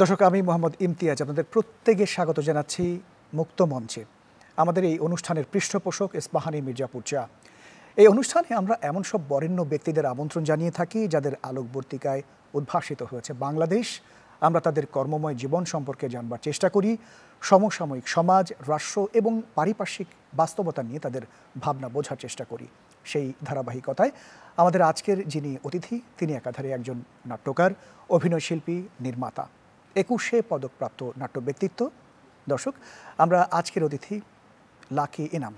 দর্শক আমি মোহাম্মদ ইমতিয়াজ আপনাদের প্রত্যেকে স্বাগত জানাচ্ছি মুক্ত মঞ্চে আমাদের এই অনুষ্ঠানের পৃষ্ঠপোষক ইস্পাহানি মির্জাপুর চা এই অনুষ্ঠানে আমরা এমন সব বরেণ্য ব্যক্তিদের আমন্ত্রণ জানিয়ে থাকি যাদের আলোকবর্তিকায় উদ্ভাসিত হয়েছে বাংলাদেশ আমরা তাদের কর্মময় জীবন সম্পর্কে জানবার চেষ্টা করি সমসাময়িক সমাজ রাষ্ট্র এবং পারিপার্শ্বিক বাস্তবতা নিয়ে তাদের ভাবনা বোঝার চেষ্টা করি সেই ধারাবাহিকতায় আমাদের আজকের যিনি অতিথি তিনি একাধারে একজন নাট্যকার অভিনয়শিল্পী নির্মাতা একুশে পদকপ্রাপ্ত নাট্য ব্যক্তিত্ব দর্শক আমরা আজকের অতিথি লাকি এনাম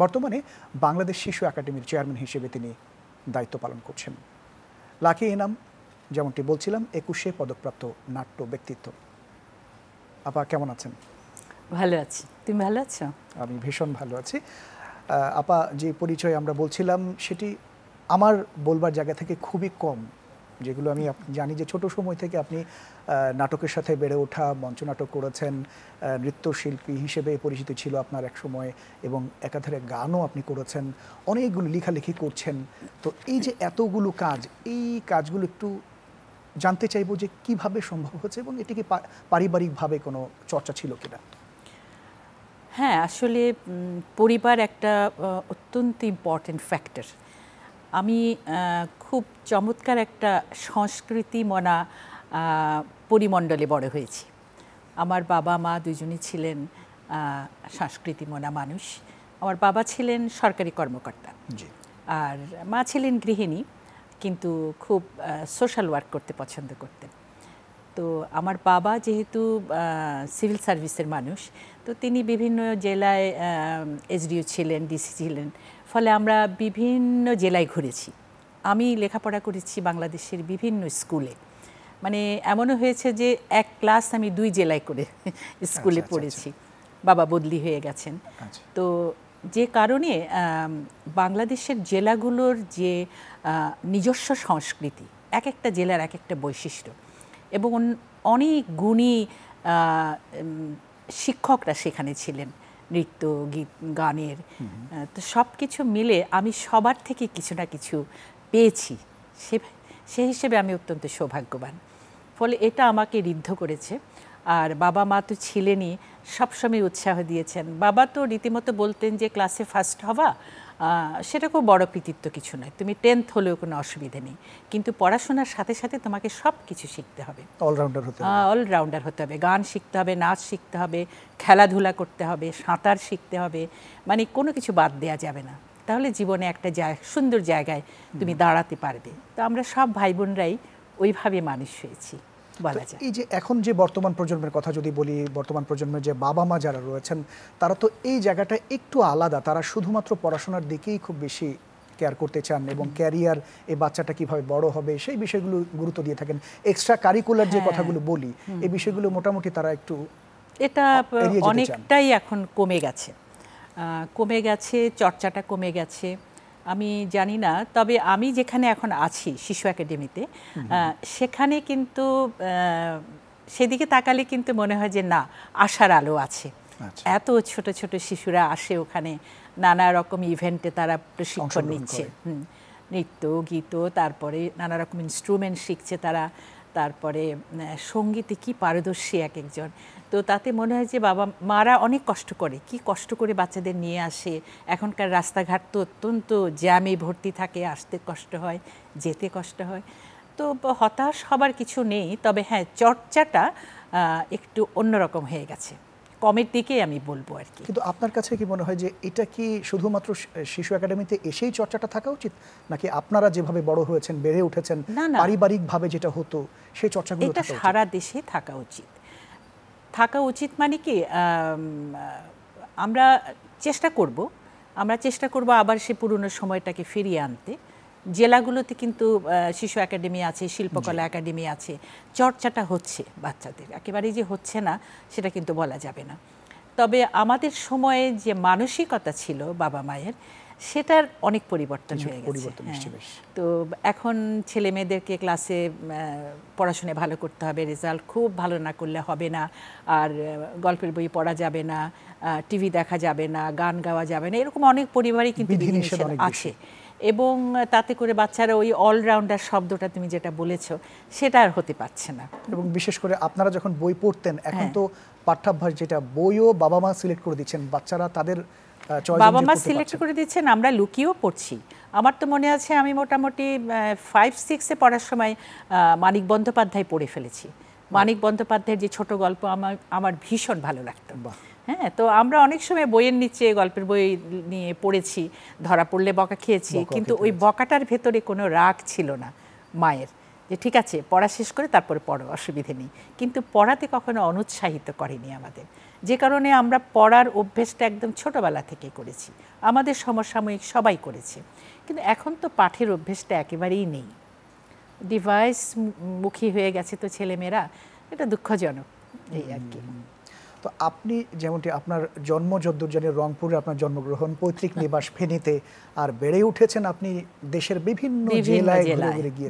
বর্তমানে বাংলাদেশ শিশু একাডেমির চেয়ারম্যান হিসেবে তিনি দায়িত্ব পালন করছেন লাকি এনাম যেমনটি বলছিলাম একুশে পদকপ্রাপ্ত নাট্য ব্যক্তিত্ব আপা কেমন আছেন ভালো আছি তুমি ভালো আছো আমি ভীষণ ভালো আছি আপা যে পরিচয় আমরা বলছিলাম সেটি আমার বলবার জায়গা থেকে খুবই কম যেগুলো আমি জানি যে ছোট সময় থেকে আপনি নাটকের সাথে বেড়ে ওঠা মঞ্চনাটক করেছেন নৃত্যশিল্পী হিসেবে পরিচিত ছিল আপনার এক সময় এবং একাধারে গানও আপনি করেছেন অনেকগুলো লেখালেখি করছেন তো এই যে এতগুলো কাজ এই কাজগুলো একটু জানতে চাইবো যে কিভাবে সম্ভব হচ্ছে এবং এটিকে পারিবারিকভাবে কোনো চর্চা ছিল কিনা হ্যাঁ আসলে পরিবার একটা অত্যন্ত ইম্পর্টেন্ট ফ্যাক্টর আমি খুব চমৎকার একটা সংস্কৃতি মনা পরিমণ্ডলে বড় হয়েছি আমার বাবা মা দুজনই ছিলেন সংস্কৃতি মনা মানুষ আমার বাবা ছিলেন সরকারি কর্মকর্তা আর মা ছিলেন গৃহিণী কিন্তু খুব সোশ্যাল ওয়ার্ক করতে পছন্দ করতেন তো আমার বাবা যেহেতু সিভিল সার্ভিসের মানুষ তো তিনি বিভিন্ন জেলায় এসডিও ছিলেন ডিসি ছিলেন ফলে আমরা বিভিন্ন জেলায় ঘুরেছি আমি লেখাপড়া করেছি বাংলাদেশের বিভিন্ন স্কুলে মানে এমনও হয়েছে যে এক ক্লাস আমি দুই জেলায় করে স্কুলে আচ্ছা, আচ্ছা, পড়েছি আচ্ছা। বাবা বদলি হয়ে গেছেন তো যে কারণে বাংলাদেশের জেলাগুলোর যে নিজস্ব সংস্কৃতি এক একটা জেলার এক একটা বৈশিষ্ট্য এবং অনেক গুণী শিক্ষকরা সেখানে ছিলেন নৃত্য গীত গানের তো সব কিছু মিলে আমি সবার থেকে কিছু না কিছু পেয়েছি সে সে হিসেবে আমি অত্যন্ত সৌভাগ্যবান ফলে এটা আমাকে ঋদ্ধ করেছে আর বাবা মা তো ছিলেনই সবসময় উৎসাহ দিয়েছেন বাবা তো রীতিমতো বলতেন যে ক্লাসে ফার্স্ট হওয়া সেটা খুব বড় কৃতিত্ব কিছু নয় তুমি টেন্থ হলেও কোনো অসুবিধে নেই কিন্তু পড়াশোনার সাথে সাথে তোমাকে সব কিছু শিখতে হবে অলরাউন্ডার হতে হবে অলরাউন্ডার হতে হবে গান শিখতে হবে নাচ শিখতে হবে খেলাধুলা করতে হবে সাঁতার শিখতে হবে মানে কোনো কিছু বাদ দেওয়া যাবে না তাহলে জীবনে একটা জায় সুন্দর জায়গায় তুমি দাঁড়াতে পারবে তো আমরা সব ভাই বোনরাই ওইভাবে মানুষ হয়েছি এই যে এখন যে বর্তমান প্রজন্মের কথা যদি বলি বর্তমান প্রজন্মের যে বাবা মা যারা রয়েছেন তারা তো এই জায়গাটা একটু আলাদা তারা শুধুমাত্র পড়াশোনার দিকেই খুব বেশি কেয়ার করতে চান এবং ক্যারিয়ার এই বাচ্চাটা কিভাবে বড় হবে সেই বিষয়গুলো গুরুত্ব দিয়ে থাকেন এক্সট্রা কারিকুলার যে হ্যাঁ। কথাগুলো বলি এই বিষয়গুলো মোটামুটি তারা একটু এটা অনেকটাই এখন কমে গেছে কমে গেছে চর্চাটা কমে গেছে আমি জানি না তবে আমি যেখানে এখন আছি শিশু একাডেমিতে সেখানে কিন্তু সেদিকে তাকালে কিন্তু মনে হয় যে না আশার আলো আছে আচ্ছা। এত ছোট ছোট শিশুরা আসে ওখানে নানা রকম ইভেন্টে তারা প্রশিক্ষণ নিচ্ছে নৃত্য গীত তারপরে নানা রকম ইনস্ট্রুমেন্ট শিখছে তারা তারপরে সঙ্গীতে কি পারদর্শী এক একজন তো তাতে মনে হয় যে বাবা মারা অনেক কষ্ট করে কি কষ্ট করে বাচ্চাদের নিয়ে আসে এখনকার রাস্তাঘাট তো অত্যন্ত জ্যামে ভর্তি থাকে আসতে কষ্ট হয় যেতে কষ্ট হয় তো হতাশ হবার কিছু নেই তবে হ্যাঁ চর্চাটা একটু অন্যরকম হয়ে গেছে কমের দিকে আমি বলবো আর কি কিন্তু আপনার কাছে কি মনে হয় যে এটা কি শুধুমাত্র শিশু একাডেমিতে এসেই চর্চাটা থাকা উচিত নাকি আপনারা যেভাবে বড় হয়েছেন বেড়ে উঠেছেন পারিবারিকভাবে যেটা হতো সেই চর্চাগুলো এটা সারা দেশে থাকা উচিত থাকা উচিত মানে কি আমরা চেষ্টা করব আমরা চেষ্টা করব আবার সে পুরনো সময়টাকে ফিরিয়ে আনতে জেলাগুলোতে কিন্তু শিশু একাডেমি আছে শিল্পকলা একাডেমি আছে চর্চাটা হচ্ছে বাচ্চাদের একেবারেই যে হচ্ছে না সেটা কিন্তু বলা যাবে না তবে আমাদের সময়ে যে মানসিকতা ছিল বাবা মায়ের সেটার অনেক পরিবর্তন হয়ে গেছে হ্যাঁ। তো এখন ছেলে মেয়েদেরকে ক্লাসে পড়াশুনে ভালো করতে হবে রেজাল্ট খুব ভালো না করলে হবে না আর গল্পের বই পড়া যাবে না টিভি দেখা যাবে না গান গাওয়া যাবে না এরকম অনেক পরিবারই কিন্তু আছে এবং তাতে করে বাচ্চারা ওই অলরাউন্ডার শব্দটা তুমি যেটা বলেছো সেটা আর হতে পারছে না এবং বিশেষ করে আপনারা যখন বই পড়তেন এখন হ্যাঁ। তো পাঠ্যাভ্যাস যেটা বইও বাবা মা সিলেক্ট করে দিচ্ছেন বাচ্চারা তাদের বাবা মা সিলেক্ট করে দিচ্ছেন আমরা লুকিয়েও পড়ছি আমার তো মনে আছে আমি মোটামুটি ফাইভ সিক্সে পড়ার সময় মানিক বন্দ্যোপাধ্যায় পড়ে ফেলেছি মানিক বন্দ্যোপাধ্যায়ের যে ছোট গল্প আমার আমার ভীষণ ভালো লাগতো হ্যাঁ তো আমরা অনেক সময় বইয়ের নিচে গল্পের বই নিয়ে পড়েছি ধরা পড়লে বকা খেয়েছি কিন্তু ওই বকাটার ভেতরে কোনো রাগ ছিল না মায়ের যে ঠিক আছে পড়া শেষ করে তারপরে পড়ো অসুবিধে নেই কিন্তু পড়াতে কখনো অনুৎসাহিত করেনি আমাদের যে কারণে আমরা পড়ার অভ্যেসটা একদম ছোটবেলা থেকে করেছি আমাদের সমসাময়িক সবাই করেছে কিন্তু এখন তো পাঠের অভ্যেসটা একেবারেই নেই ডিভাইস মুখী হয়ে গেছে তো ছেলেমেয়েরা এটা দুঃখজনক এই আর কি তো আপনি যেমনটি আপনার জন্ম যদ্দূর রংপুরে আপনার জন্মগ্রহণ পৈতৃক হ্যাঁ। নিবাস ফেনীতে আর বেড়ে উঠেছেন আপনি দেশের বিভিন্ন জেলায়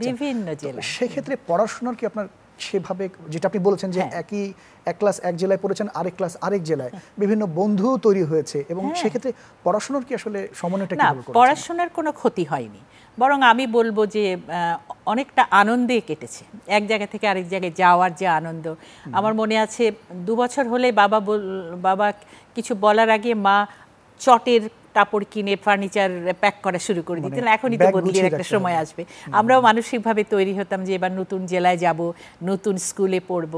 বিভিন্ন জেলা সেক্ষেত্রে পড়াশোনার কি আপনার সেভাবে যেটা আপনি বলেছেন যে হ্যাঁ। একই এক ক্লাস এক জেলায় পড়েছেন আরেক ক্লাস আরেক জেলায় বিভিন্ন বন্ধু তৈরি হয়েছে এবং হ্যাঁ। সেক্ষেত্রে পড়াশোনার কি আসলে সমন্বয়টা না পড়াশোনার কোনো ক্ষতি হয়নি বরং আমি বলবো যে অনেকটা আনন্দে কেটেছে এক জায়গা থেকে আরেক জায়গায় যাওয়ার যে আনন্দ আমার মনে আছে দু বছর হলে বাবা বাবা কিছু বলার আগে মা চটের কাপড় কিনে ফার্নিচার প্যাক করা শুরু করে দিতেন মানে এখনই তো বদলির একটা সময় আসবে আমরাও মানসিকভাবে তৈরি হতাম যে এবার নতুন জেলায় যাব নতুন স্কুলে পড়ব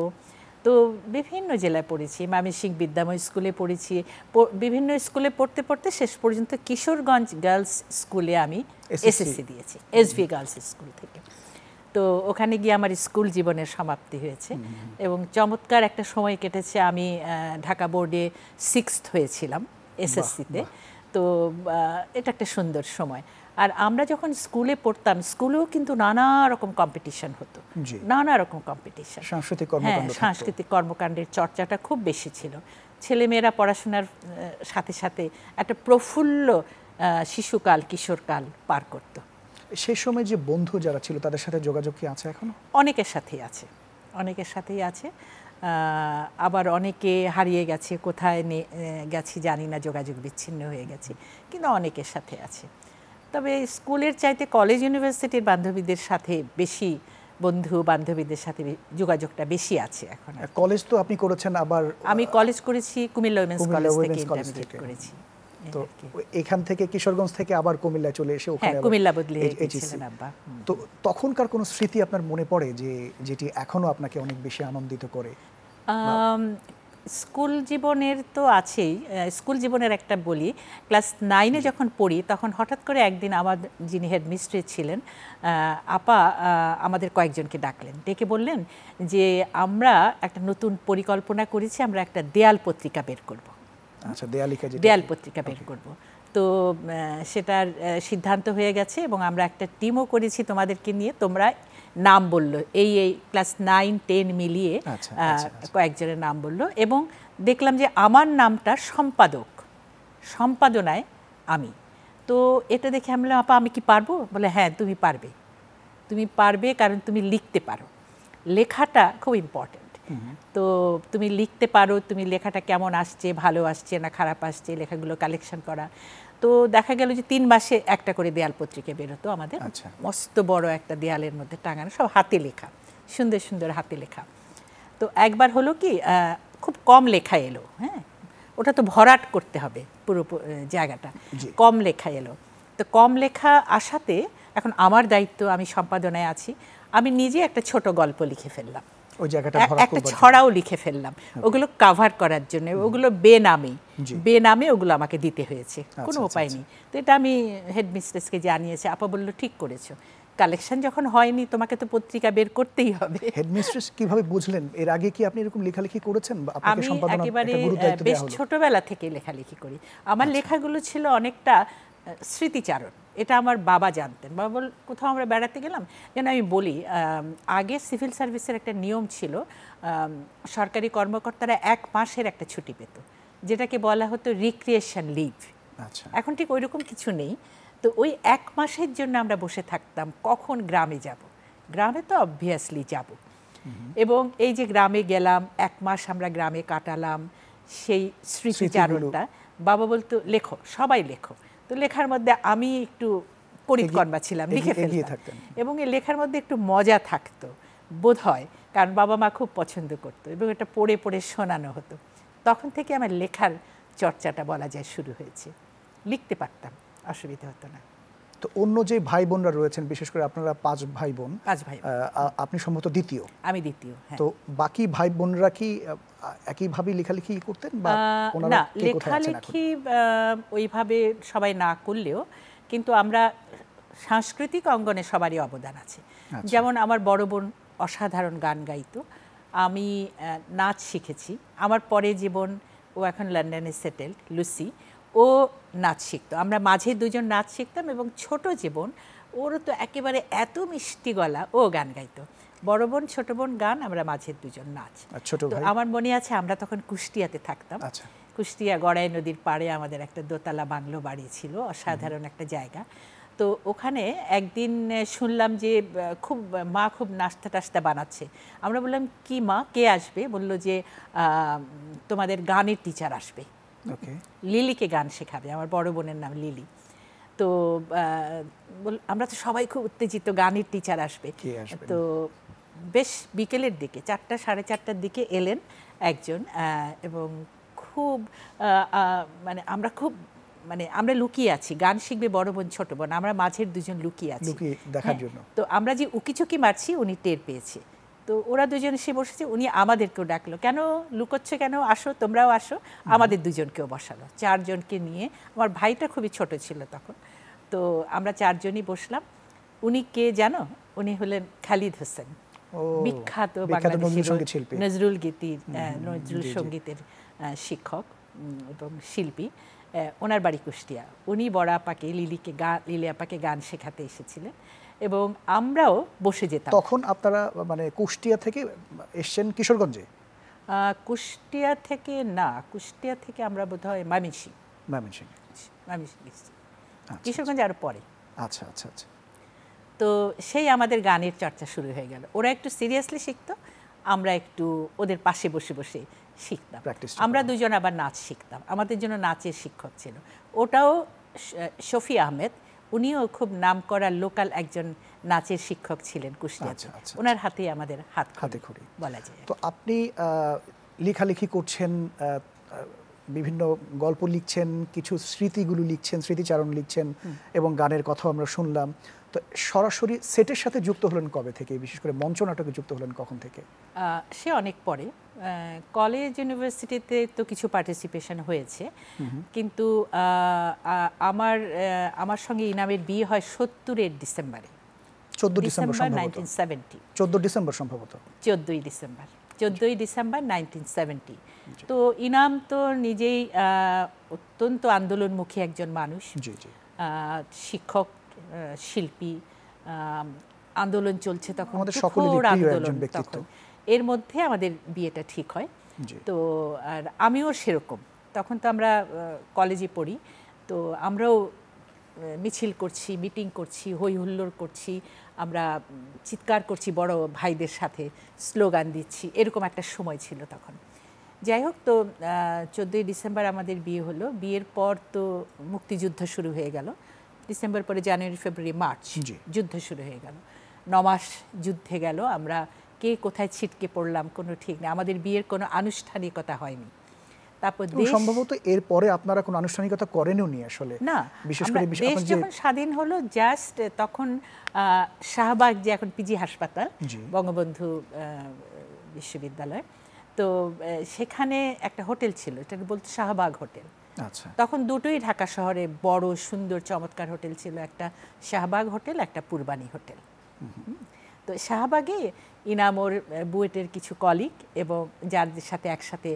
তো বিভিন্ন জেলায় পড়েছি মামিসিং বিদ্যাময় স্কুলে পড়েছি বিভিন্ন স্কুলে পড়তে পড়তে শেষ পর্যন্ত কিশোরগঞ্জ গার্লস স্কুলে আমি এসএসসি দিয়েছি এসভি গার্লস স্কুল থেকে তো ওখানে গিয়ে আমার স্কুল জীবনের সমাপ্তি হয়েছে এবং চমৎকার একটা সময় কেটেছে আমি ঢাকা বোর্ডে সিক্সথ হয়েছিলাম এসএসসিতে তো এটা একটা সুন্দর সময় আর আমরা যখন স্কুলে পড়তাম স্কুলেও কিন্তু নানা রকম কম্পিটিশন হতো নানা রকম কম্পিটিশন সাংস্কৃতিক হ্যাঁ, সাংস্কৃতিক কর্মকাণ্ডের চর্চাটা খুব বেশি ছিল ছেলেমেয়েরা পড়াশোনার সাথে সাথে একটা প্রফুল্ল শিশুকাল কিশোরকাল পার করত সেই সময় যে বন্ধু যারা ছিল তাদের সাথে যোগাযোগ কি আছে এখন অনেকের সাথেই আছে অনেকের সাথেই আছে আবার অনেকে হারিয়ে গেছে কোথায় গেছি জানি না যোগাযোগ বিচ্ছিন্ন হয়ে গেছে কিন্তু অনেকের সাথে আছে তবে স্কুলের চাইতে কলেজ ইউনিভার্সিটির বান্ধবীদের সাথে বেশি বন্ধু বান্ধবীদের সাথে যোগাযোগটা বেশি আছে এখন কলেজ তো আপনি করেছেন আবার আমি কলেজ করেছি কুমিল্লা উইমেন্স কলেজ থেকে ইন্টারমিডিয়েট করেছি তো এখান থেকে কিশোরগঞ্জ থেকে আবার কুমিল্লা চলে এসে ওখানে হ্যাঁ, কুমিল্লা বদলে গিয়েছিলেন আব্বা তো তখনকার কোনো স্মৃতি আপনার মনে পড়ে যে যেটি এখনো আপনাকে অনেক বেশি আনন্দিত করে স্কুল জীবনের তো আছেই স্কুল জীবনের একটা বলি ক্লাস নাইনে যখন পড়ি তখন হঠাৎ করে একদিন আমার যিনি হেডমিস্ট্রেস ছিলেন আপা আমাদের কয়েকজনকে ডাকলেন ডেকে বললেন যে আমরা একটা নতুন পরিকল্পনা করেছি আমরা একটা দেয়াল পত্রিকা বের করব আচ্ছা দেয়ালিকা দেয়াল পত্রিকা বের করব তো সেটার সিদ্ধান্ত হয়ে গেছে এবং আমরা একটা টিমও করেছি তোমাদেরকে নিয়ে তোমরা নাম বলল এই এই ক্লাস নাইন টেন মিলিয়ে আচ্ছা, আচ্ছা, আচ্ছা। কয়েকজনের নাম বলল এবং দেখলাম যে আমার নামটা সম্পাদক সম্পাদনায় আমি তো এটা দেখে আমি বললাম আপা আমি কি পারবো বলে হ্যাঁ তুমি পারবে তুমি পারবে কারণ তুমি লিখতে পারো লেখাটা খুব ইম্পর্টেন্ট তো তুমি লিখতে পারো তুমি লেখাটা কেমন আসছে ভালো আসছে না খারাপ আসছে লেখাগুলো কালেকশন করা তো দেখা গেল যে তিন মাসে একটা করে দেয়াল পত্রিকা বেরোতো আমাদের আচ্ছা। মস্ত বড় একটা দেয়ালের মধ্যে টাঙানো সব হাতে লেখা সুন্দর সুন্দর হাতে লেখা তো একবার হলো কি খুব কম লেখা এলো হ্যাঁ ওটা তো ভরাট করতে হবে পুরো জায়গাটা কম লেখা এলো তো কম লেখা আসাতে এখন আমার দায়িত্ব আমি সম্পাদনায় আছি আমি নিজে একটা ছোট গল্প লিখে ফেললাম একটা ছড়াও লিখে ফেললাম ওগুলো কাভার করার জন্য ওগুলো বেনামে বেনামে ওগুলো আমাকে দিতে হয়েছে আচ্ছা, কোনো আচ্ছা, উপায় আচ্ছা। নেই তো এটা আমি হেডমিস্ট্রেসকে জানিয়েছি আপা বলল ঠিক করেছো কালেকশন যখন হয়নি তোমাকে তো পত্রিকা বের করতেই হবে হেডমিস্ট্রেস কিভাবে বুঝলেন এর আগে কি আপনি এরকম লেখালেখি করেছেন আমি একেবারে বেশ ছোটবেলা থেকে লেখালেখি করি আমার লেখাগুলো ছিল অনেকটা স্মৃতিচারণ এটা আমার বাবা জানতেন বাবা বল কোথাও আমরা বেড়াতে গেলাম যেন আমি বলি আগে সিভিল সার্ভিসের একটা নিয়ম ছিল সরকারি কর্মকর্তারা এক মাসের একটা ছুটি পেত যেটাকে বলা হতো রিক্রিয়েশন আচ্ছা। লিভ এখন ঠিক ওইরকম কিছু নেই তো ওই এক মাসের জন্য আমরা বসে থাকতাম কখন গ্রামে যাব গ্রামে তো অবভিয়াসলি যাব এবং এই যে গ্রামে গেলাম এক মাস আমরা গ্রামে কাটালাম সেই স্মৃতিচারণটা বাবা বলতো লেখো সবাই লেখো তো লেখার মধ্যে আমি একটু পরিকর্মা ছিলাম লিখে ফেলতাম এবং এই লেখার মধ্যে একটু মজা থাকতো বোধ হয় কারণ বাবা মা খুব পছন্দ করতো এবং এটা পড়ে পড়ে শোনানো হতো তখন থেকে আমার লেখার চর্চাটা বলা যায় শুরু হয়েছে লিখতে পারতাম অসুবিধা হতো না তো অন্য যে ভাই বোনরা রয়েছেন বিশেষ করে আপনারা পাঁচ ভাই বোন পাঁচ ভাই আপনি সম্ভবত দ্বিতীয় আমি দ্বিতীয় হ্যাঁ। তো বাকি ভাই বোনরা কি একইভাবে লেখালেখি করতেন বা না লেখালেখি ওইভাবে সবাই না করলেও কিন্তু আমরা সাংস্কৃতিক অঙ্গনে সবারই অবদান আছে আচ্ছা। যেমন আমার বড় বোন অসাধারণ গান গাইতো আমি নাচ শিখেছি আমার পরে জীবন ও এখন লন্ডনে সেটেলড লুসি ও নাচ শিখতো আমরা মাঝে দুজন নাচ শিখতাম এবং ছোট জীবন ওরও তো একেবারে এত মিষ্টি গলা ও গান গাইতো বড় বোন ছোট বোন গান আমরা মাঝের দুজন নাচ ছোট আমার মনে আছে আমরা তখন কুষ্টিয়াতে থাকতাম আচ্ছা। কুষ্টিয়া গড়াই নদীর পাড়ে আমাদের একটা দোতলা বাংলো বাড়ি ছিল অসাধারণ একটা জায়গা তো ওখানে একদিন শুনলাম যে খুব মা খুব নাস্তা টাস্তা বানাচ্ছে আমরা বললাম কি মা কে আসবে বলল যে তোমাদের গানের টিচার আসবে লিলিকে গান শেখাবে আমার বড় বোনের নাম লিলি তো আমরা তো সবাই খুব উত্তেজিত গানের টিচার আসবে তো বেশ বিকেলের দিকে চারটা সাড়ে চারটার দিকে এলেন একজন এবং খুব মানে আমরা খুব মানে আমরা লুকিয়ে আছি গান শিখবে বড় বোন ছোট বোন আমরা মাঝের দুজন লুকিয়ে আছি দেখার হ্যাঁ, জন্য তো আমরা যে উকিচুকি মারছি উনি টের পেয়েছে তো ওরা দুজন এসে বসেছে উনি আমাদেরকেও ডাকলো কেন লুকোচ্ছে কেন আসো তোমরাও আসো আমাদের দুজনকেও বসালো চারজনকে নিয়ে আমার ভাইটা খুবই ছোট ছিল তখন তো আমরা চারজনই বসলাম উনি কে জানো উনি হলেন খালিদ হোসেন বিখ্যাত বাংলাদেশি নজরুল গীতির নজরুল সঙ্গীতের শিক্ষক এবং শিল্পী ওনার বাড়ি কুষ্টিয়া উনি বড়া আপাকে লিলিকে গান লিলি আপাকে গান শেখাতে এসেছিলেন এবং আমরাও বসে যেতাম তখন আপনারা মানে কুষ্টিয়া থেকে এসছেন কিশোরগঞ্জে কুষ্টিয়া থেকে না কুষ্টিয়া থেকে আমরা বোধ হয় ময়মনসিং ময়মনসিং আচ্ছা, আচ্ছা। কিশোরগঞ্জ আরও পরে আচ্ছা আচ্ছা আচ্ছা তো সেই আমাদের গানের চর্চা শুরু হয়ে গেল ওরা একটু সিরিয়াসলি শিখতো আমরা একটু ওদের পাশে বসে বসে শিখতাম আমরা দুজন আবার নাচ শিখতাম আমাদের জন্য নাচের শিক্ষক ছিল ওটাও শফি আহমেদ উনিও খুব নাম করা লোকাল একজন নাচের শিক্ষক ছিলেন কুষ্টিয়াতে আচ্ছা, আচ্ছা, ওনার আচ্ছা। হাতেই আমাদের হাত হাতে খড়ি বলা যায় তো আপনি লেখালেখি করছেন বিভিন্ন গল্প লিখছেন কিছু স্মৃতিগুলো লিখছেন স্মৃতিচারণ লিখছেন এবং গানের কথাও আমরা শুনলাম তো সরাসরি সেটের সাথে যুক্ত হলেন কবে থেকে বিশেষ করে মঞ্চ নাটকে যুক্ত হলেন কখন থেকে সে অনেক পরে কলেজ ইউনিভার্সিটিতে তো কিছু পার্টিসিপেশন হয়েছে কিন্তু আমার আমার সঙ্গে ইনামের বিয়ে হয় সত্তরের ডিসেম্বরে চোদ্দ ডিসেম্বর নাইনটিন চোদ্দ ডিসেম্বর সম্ভবত চোদ্দই ডিসেম্বর চোদ্দই ডিসেম্বর নাইনটিন সেভেন্টি তো ইনাম তো নিজেই অত্যন্ত আন্দোলনমুখী একজন মানুষ শিক্ষক শিল্পী আন্দোলন চলছে তখন আমাদের সকলের আন্দোলন ব্যক্তিত্ব এর মধ্যে আমাদের বিয়েটা ঠিক হয় তো আর আমিও সেরকম তখন তো আমরা কলেজে পড়ি তো আমরাও মিছিল করছি মিটিং করছি হই হুল্লোড় করছি আমরা চিৎকার করছি বড় ভাইদের সাথে স্লোগান দিচ্ছি এরকম একটা সময় ছিল তখন যাই হোক তো চোদ্দোই ডিসেম্বর আমাদের বিয়ে হলো বিয়ের পর তো মুক্তিযুদ্ধ শুরু হয়ে গেল ডিসেম্বর পরে জানুয়ারি ফেব্রুয়ারি মার্চ যুদ্ধ শুরু হয়ে গেল নমাস যুদ্ধে গেল আমরা কে কোথায় ছিটকে পড়লাম কোনো ঠিক নেই আমাদের বিয়ের কোনো আনুষ্ঠানিকতা হয়নি তারপর সম্ভবত এরপরে আপনারা কোনো আনুষ্ঠানিকতা করেনও নি আসলে না বিশেষ করে দেশ যখন স্বাধীন হলো জাস্ট তখন শাহবাগ যে এখন পিজি হাসপাতাল বঙ্গবন্ধু বিশ্ববিদ্যালয় তো সেখানে একটা হোটেল ছিল এটাকে বলতে শাহবাগ হোটেল আচ্ছা। তখন দুটোই ঢাকা শহরে বড় সুন্দর চমৎকার হোটেল ছিল একটা শাহবাগ হোটেল একটা পূর্বানী হোটেল তো শাহবাগে ইনামোর বুয়েটের কিছু কলিগ এবং যাদের সাথে একসাথে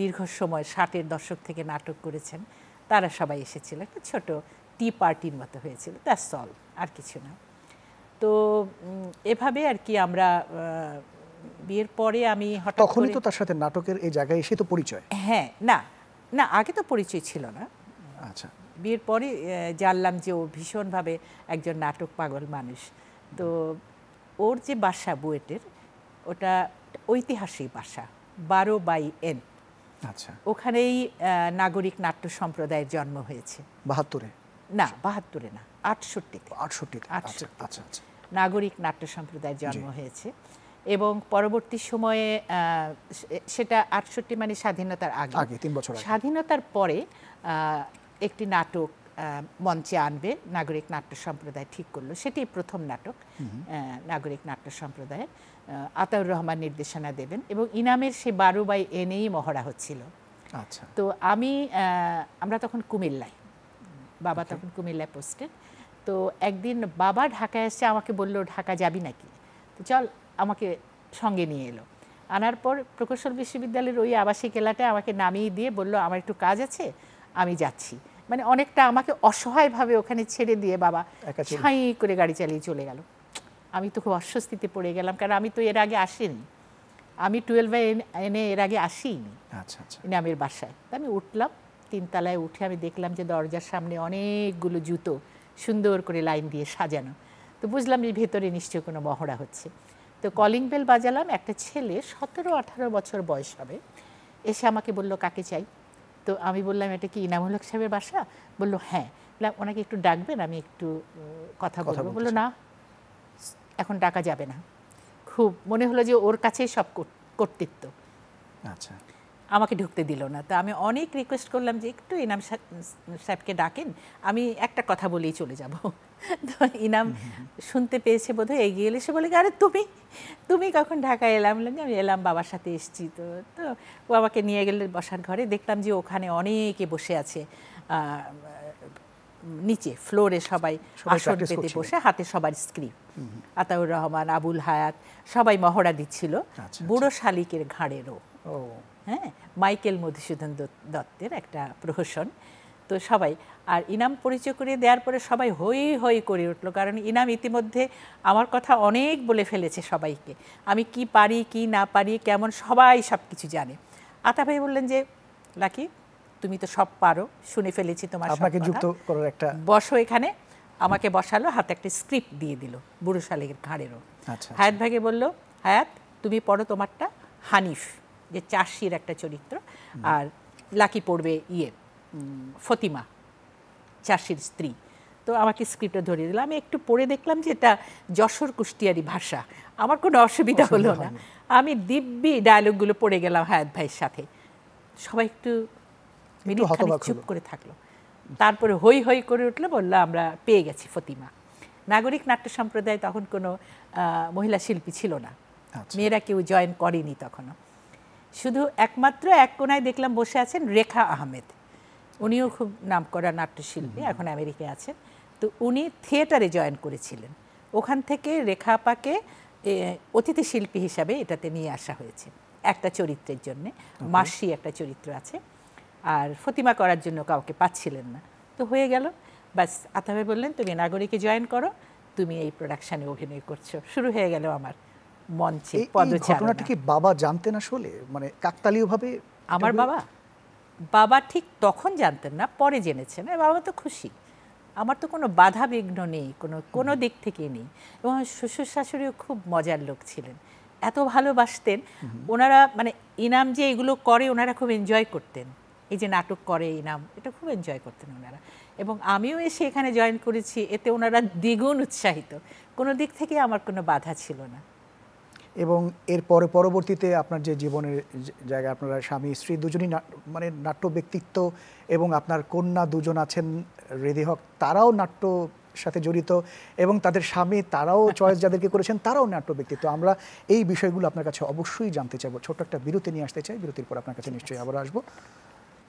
দীর্ঘ সময় ষাটের দশক থেকে নাটক করেছেন তারা সবাই এসেছিল একটা ছোট টি পার্টির মতো হয়েছিল তার সল আর কিছু না তো এভাবে আর কি আমরা বিয়ের পরে আমি হঠাৎ তখনই তো তার সাথে নাটকের এই জায়গায় এসে তো পরিচয় হ্যাঁ না না আগে তো পরিচয় ছিল না আচ্ছা বিয়ের পরে জানলাম যে ও ভীষণভাবে একজন নাটক পাগল মানুষ তো ওর যে বাসা বুয়েটের ওটা ঐতিহাসিক বাসা বারো বাই এন আচ্ছা ওখানেই নাগরিক নাট্য সম্প্রদায়ের জন্ম হয়েছে বাহাত্তরে না বাহাত্তরে না আটষট্টিতে আটষট্টিতে আচ্ছা আচ্ছা, আচ্ছা নাগরিক নাট্য সম্প্রদায়ের জন্ম হয়েছে এবং পরবর্তী সময়ে সেটা আটষট্টি মানে স্বাধীনতার আগে আগে তিন বছর স্বাধীনতার পরে একটি নাটক মঞ্চে আনবে নাগরিক নাট্য সম্প্রদায় ঠিক করলো সেটি প্রথম নাটক নাগরিক নাট্য সম্প্রদায়ের আতাউর রহমান নির্দেশনা দেবেন এবং ইনামের সে বারো বাই এনেই মহড়া হচ্ছিল আচ্ছা তো আমি আমরা তখন কুমিল্লায় বাবা তখন কুমিল্লায় পোস্টে তো একদিন বাবা ঢাকায় এসে আমাকে বললো ঢাকা যাবি নাকি তো চল আমাকে সঙ্গে নিয়ে এলো আনার পর প্রকৌশল বিশ্ববিদ্যালয়ের ওই আবাসিক এলাকায় আমাকে নামিয়ে দিয়ে বলল আমার একটু কাজ আছে আমি যাচ্ছি মানে অনেকটা আমাকে অসহায়ভাবে ওখানে ছেড়ে দিয়ে বাবা ছাই করে গাড়ি চালিয়ে চলে গেল আমি তো খুব অস্বস্তিতে পড়ে গেলাম কারণ আমি তো এর আগে আসিনি আমি টুয়েলভে এনে এর আগে আসিনি আচ্ছা, আচ্ছা। নামের বাসায় আমি উঠলাম তিনতলায় উঠে আমি দেখলাম যে দরজার সামনে অনেকগুলো জুতো সুন্দর করে লাইন দিয়ে সাজানো তো বুঝলাম যে ভেতরে নিশ্চয়ই কোনো মহড়া হচ্ছে তো কলিং বেল বাজালাম একটা ছেলে সতেরো আঠারো বছর বয়স হবে এসে আমাকে বলল কাকে চাই তো আমি বললাম এটা কি ইনামুল হক সাহেবের বাসা বললো হ্যাঁ বললাম ওনাকে একটু ডাকবেন আমি একটু কথা বলবো বললো না এখন ডাকা যাবে না খুব মনে হলো যে ওর কাছেই সব কর্তৃত্ব আচ্ছা আমাকে ঢুকতে দিল না তো আমি অনেক রিকোয়েস্ট করলাম যে একটু ইনাম সাহেবকে ডাকেন আমি একটা কথা বলেই চলে যাব তো ইনাম শুনতে পেয়েছে বোধহয় এগিয়ে এলে সে বলে আরে তুমি তুমি কখন ঢাকায় এলাম বললাম আমি এলাম বাবার সাথে এসছি তো তো ও আমাকে নিয়ে গেলে বসার ঘরে দেখলাম যে ওখানে অনেকে বসে আছে নিচে ফ্লোরে আচ্ছা, সবাই আসন পেতে বসে হাতে সবার স্ক্রিপ্ট আতাউর রহমান আবুল হায়াত সবাই মহড়া দিচ্ছিল আচ্ছা, বুড়ো আচ্ছা। শালিকের ঘাড়েরও হ্যাঁ মাইকেল মধুসূদন দত্তের একটা প্রহসন তো সবাই আর ইনাম পরিচয় করিয়ে দেওয়ার পরে সবাই হই হই করে উঠল কারণ ইনাম ইতিমধ্যে আমার কথা অনেক বলে ফেলেছে সবাইকে আমি কি পারি কি না পারি কেমন সবাই সব কিছু জানে ভাই বললেন যে লাকি তুমি তো সব পারো শুনে ফেলেছি তোমার আপনাকে যুক্ত করার একটা বসো এখানে আমাকে বসালো হাতে একটা স্ক্রিপ্ট দিয়ে দিল বুড়ো শালিকের ঘাড়েরও আচ্ছা, আচ্ছা। হায়াত ভাইকে বলল হায়াত তুমি পড়ো তোমারটা হানিফ যে চাষির একটা চরিত্র আর লাকি পড়বে ইয়ে ফতিমা চাষির স্ত্রী তো আমাকে স্ক্রিপ্টটা ধরিয়ে দিলাম আমি একটু পড়ে দেখলাম যে এটা যশোর কুষ্টিয়ারি ভাষা আমার কোনো অসুবিধা হলো না আমি দিব্যি ডায়লগুলো পড়ে গেলাম হায়াত ভাইয়ের সাথে সবাই একটু চুপ করে থাকলো তারপরে হই হই করে উঠলো বললো আমরা পেয়ে গেছি ফতিমা নাগরিক নাট্য সম্প্রদায় তখন কোনো মহিলা শিল্পী ছিল না আচ্ছা। মেয়েরা কেউ জয়েন করেনি তখনও শুধু একমাত্র এক কোনায় দেখলাম বসে আছেন রেখা আহমেদ উনিও খুব নাম করা নাট্যশিল্পী এখন আমেরিকায় আছেন তো উনি থিয়েটারে জয়েন করেছিলেন ওখান থেকে রেখা আপাকে অতিথি শিল্পী হিসাবে এটাতে নিয়ে আসা হয়েছে একটা চরিত্রের জন্য মাসি একটা চরিত্র আছে আর ফতিমা করার জন্য কাউকে পাচ্ছিলেন না তো হয়ে গেল ব্যাস আতাবে বললেন তুমি নাগরিকে জয়েন করো তুমি এই প্রোডাকশানে অভিনয় করছো শুরু হয়ে গেল আমার মঞ্চে ঘটনাটা কি বাবা জানতেন আসলে মানে ভাবে আমার বাবা বাবা ঠিক তখন জানতেন না পরে জেনেছেন বাবা তো খুশি আমার তো কোনো বাধা বিঘ্ন নেই কোনো কোনো দিক থেকে নেই এবং শ্বশুর শাশুড়িও খুব মজার লোক ছিলেন এত ভালোবাসতেন ওনারা মানে ইনাম যে এগুলো করে ওনারা খুব এনজয় করতেন এই যে নাটক করে ইনাম এটা খুব এনজয় করতেন ওনারা এবং আমিও এসে এখানে জয়েন করেছি এতে ওনারা দ্বিগুণ উৎসাহিত কোনো দিক থেকে আমার কোনো বাধা ছিল না এবং এর পরে পরবর্তীতে আপনার যে জীবনের জায়গায় আপনারা স্বামী স্ত্রী দুজনই মানে নাট্য ব্যক্তিত্ব এবং আপনার কন্যা দুজন আছেন রেদি হক তারাও নাট্য সাথে জড়িত এবং তাদের স্বামী তারাও চয়েস যাদেরকে করেছেন তারাও নাট্য ব্যক্তিত্ব আমরা এই বিষয়গুলো আপনার কাছে অবশ্যই জানতে চাইবো ছোট্ট একটা বিরতি নিয়ে আসতে চাই বিরতির পর আপনার কাছে নিশ্চয়ই আবার আসবো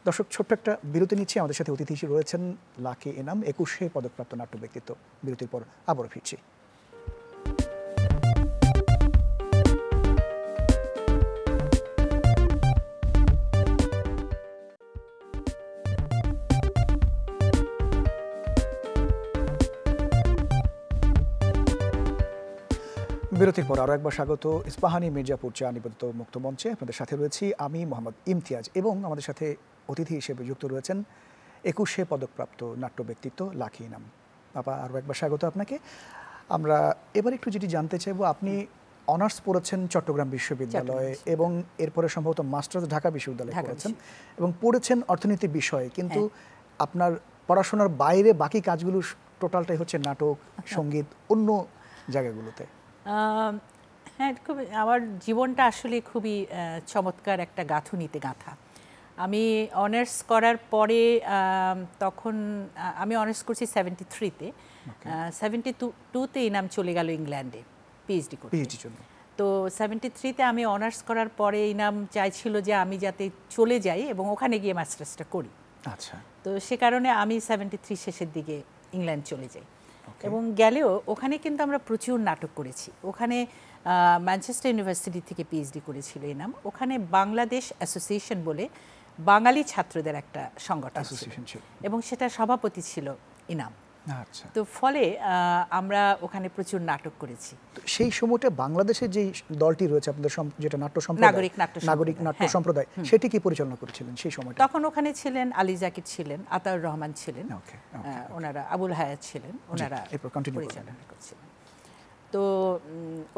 দর্শক ছোট্ট একটা বিরতি নিচ্ছি আমাদের সাথে অতিথি রয়েছেন লাকি এনাম একুশে পদকপ্রাপ্ত নাট্য ব্যক্তিত্ব বিরতির পর আবারও ফিরছি বিরতির পর আরও একবার স্বাগত ইস্পাহানি মির্জাপুর চা নিবেদিত মুক্তমঞ্চে আপনাদের সাথে রয়েছি আমি মোহাম্মদ ইমতিয়াজ এবং আমাদের সাথে অতিথি হিসেবে যুক্ত রয়েছেন একুশে পদকপ্রাপ্ত নাট্য ব্যক্তিত্ব লাখি ইনাম বাবা আরও একবার স্বাগত আপনাকে আমরা এবার একটু যেটি জানতে চাইব আপনি অনার্স পড়েছেন চট্টগ্রাম বিশ্ববিদ্যালয়ে এবং এরপরে সম্ভবত মাস্টার্স ঢাকা বিশ্ববিদ্যালয়ে পড়েছেন এবং পড়েছেন অর্থনীতি বিষয়ে কিন্তু হ্যাঁ। আপনার পড়াশোনার বাইরে বাকি কাজগুলো টোটালটাই হচ্ছে নাটক হ্যাঁ। সঙ্গীত অন্য জায়গাগুলোতে হ্যাঁ খুব আমার জীবনটা আসলে খুবই চমৎকার একটা গাঁথুনিতে গাঁথা আমি অনার্স করার পরে তখন আমি অনার্স করছি সেভেন্টি থ্রিতে সেভেন্টি টু টুতে ইনাম চলে গেল ইংল্যান্ডে পিএইচডি করতে তো সেভেন্টি থ্রিতে আমি অনার্স করার পরে ইনাম চাইছিল যে আমি যাতে চলে যাই এবং ওখানে গিয়ে মাস্টার্সটা করি আচ্ছা তো সে কারণে আমি সেভেন্টি থ্রি শেষের দিকে ইংল্যান্ড চলে যাই এবং গেলেও ওখানে কিন্তু আমরা প্রচুর নাটক করেছি ওখানে ম্যানচেস্টার ইউনিভার্সিটি থেকে পিএইচডি করেছিল এই নাম ওখানে বাংলাদেশ অ্যাসোসিয়েশন বলে বাঙালি ছাত্রদের একটা সংগঠন ছিল এবং সেটা সভাপতি ছিল ইনাম আচ্ছা। তো ফলে আমরা ওখানে প্রচুর নাটক করেছি সেই সময়টা বাংলাদেশে যে দলটি রয়েছে আপনাদের যেটা নাট্য সম্প্রদায় নাগরিক নাট্য নাগরিক নাট্য হ্যাঁ। সম্প্রদায় সেটি কি পরিচালনা করেছিলেন সেই সময় তখন ওখানে ছিলেন আলী জাকির ছিলেন আতাউর রহমান ছিলেন ওনারা আবুল হায়াত ছিলেন ওনারা পরিচালনা করছিলেন তো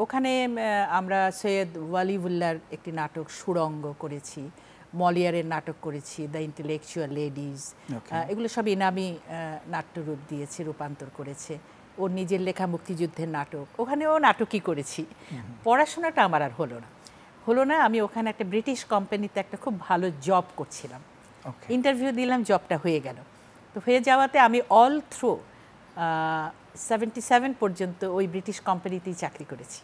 ওখানে আমরা সৈয়দ ওয়ালিউল্লাহর একটি নাটক সুরঙ্গ করেছি মলিয়ারের নাটক করেছি দ্য ইন্টেলেকচুয়াল লেডিজ এগুলো সব ইনামি নাট্যরূপ দিয়েছে রূপান্তর করেছে ওর নিজের লেখা মুক্তিযুদ্ধের নাটক ওখানেও নাটকই করেছি পড়াশোনাটা আমার আর হলো না হলো না আমি ওখানে একটা ব্রিটিশ কোম্পানিতে একটা খুব ভালো জব করছিলাম ইন্টারভিউ দিলাম জবটা হয়ে গেল তো হয়ে যাওয়াতে আমি অল থ্রু সেভেন্টি সেভেন পর্যন্ত ওই ব্রিটিশ কোম্পানিতেই চাকরি করেছি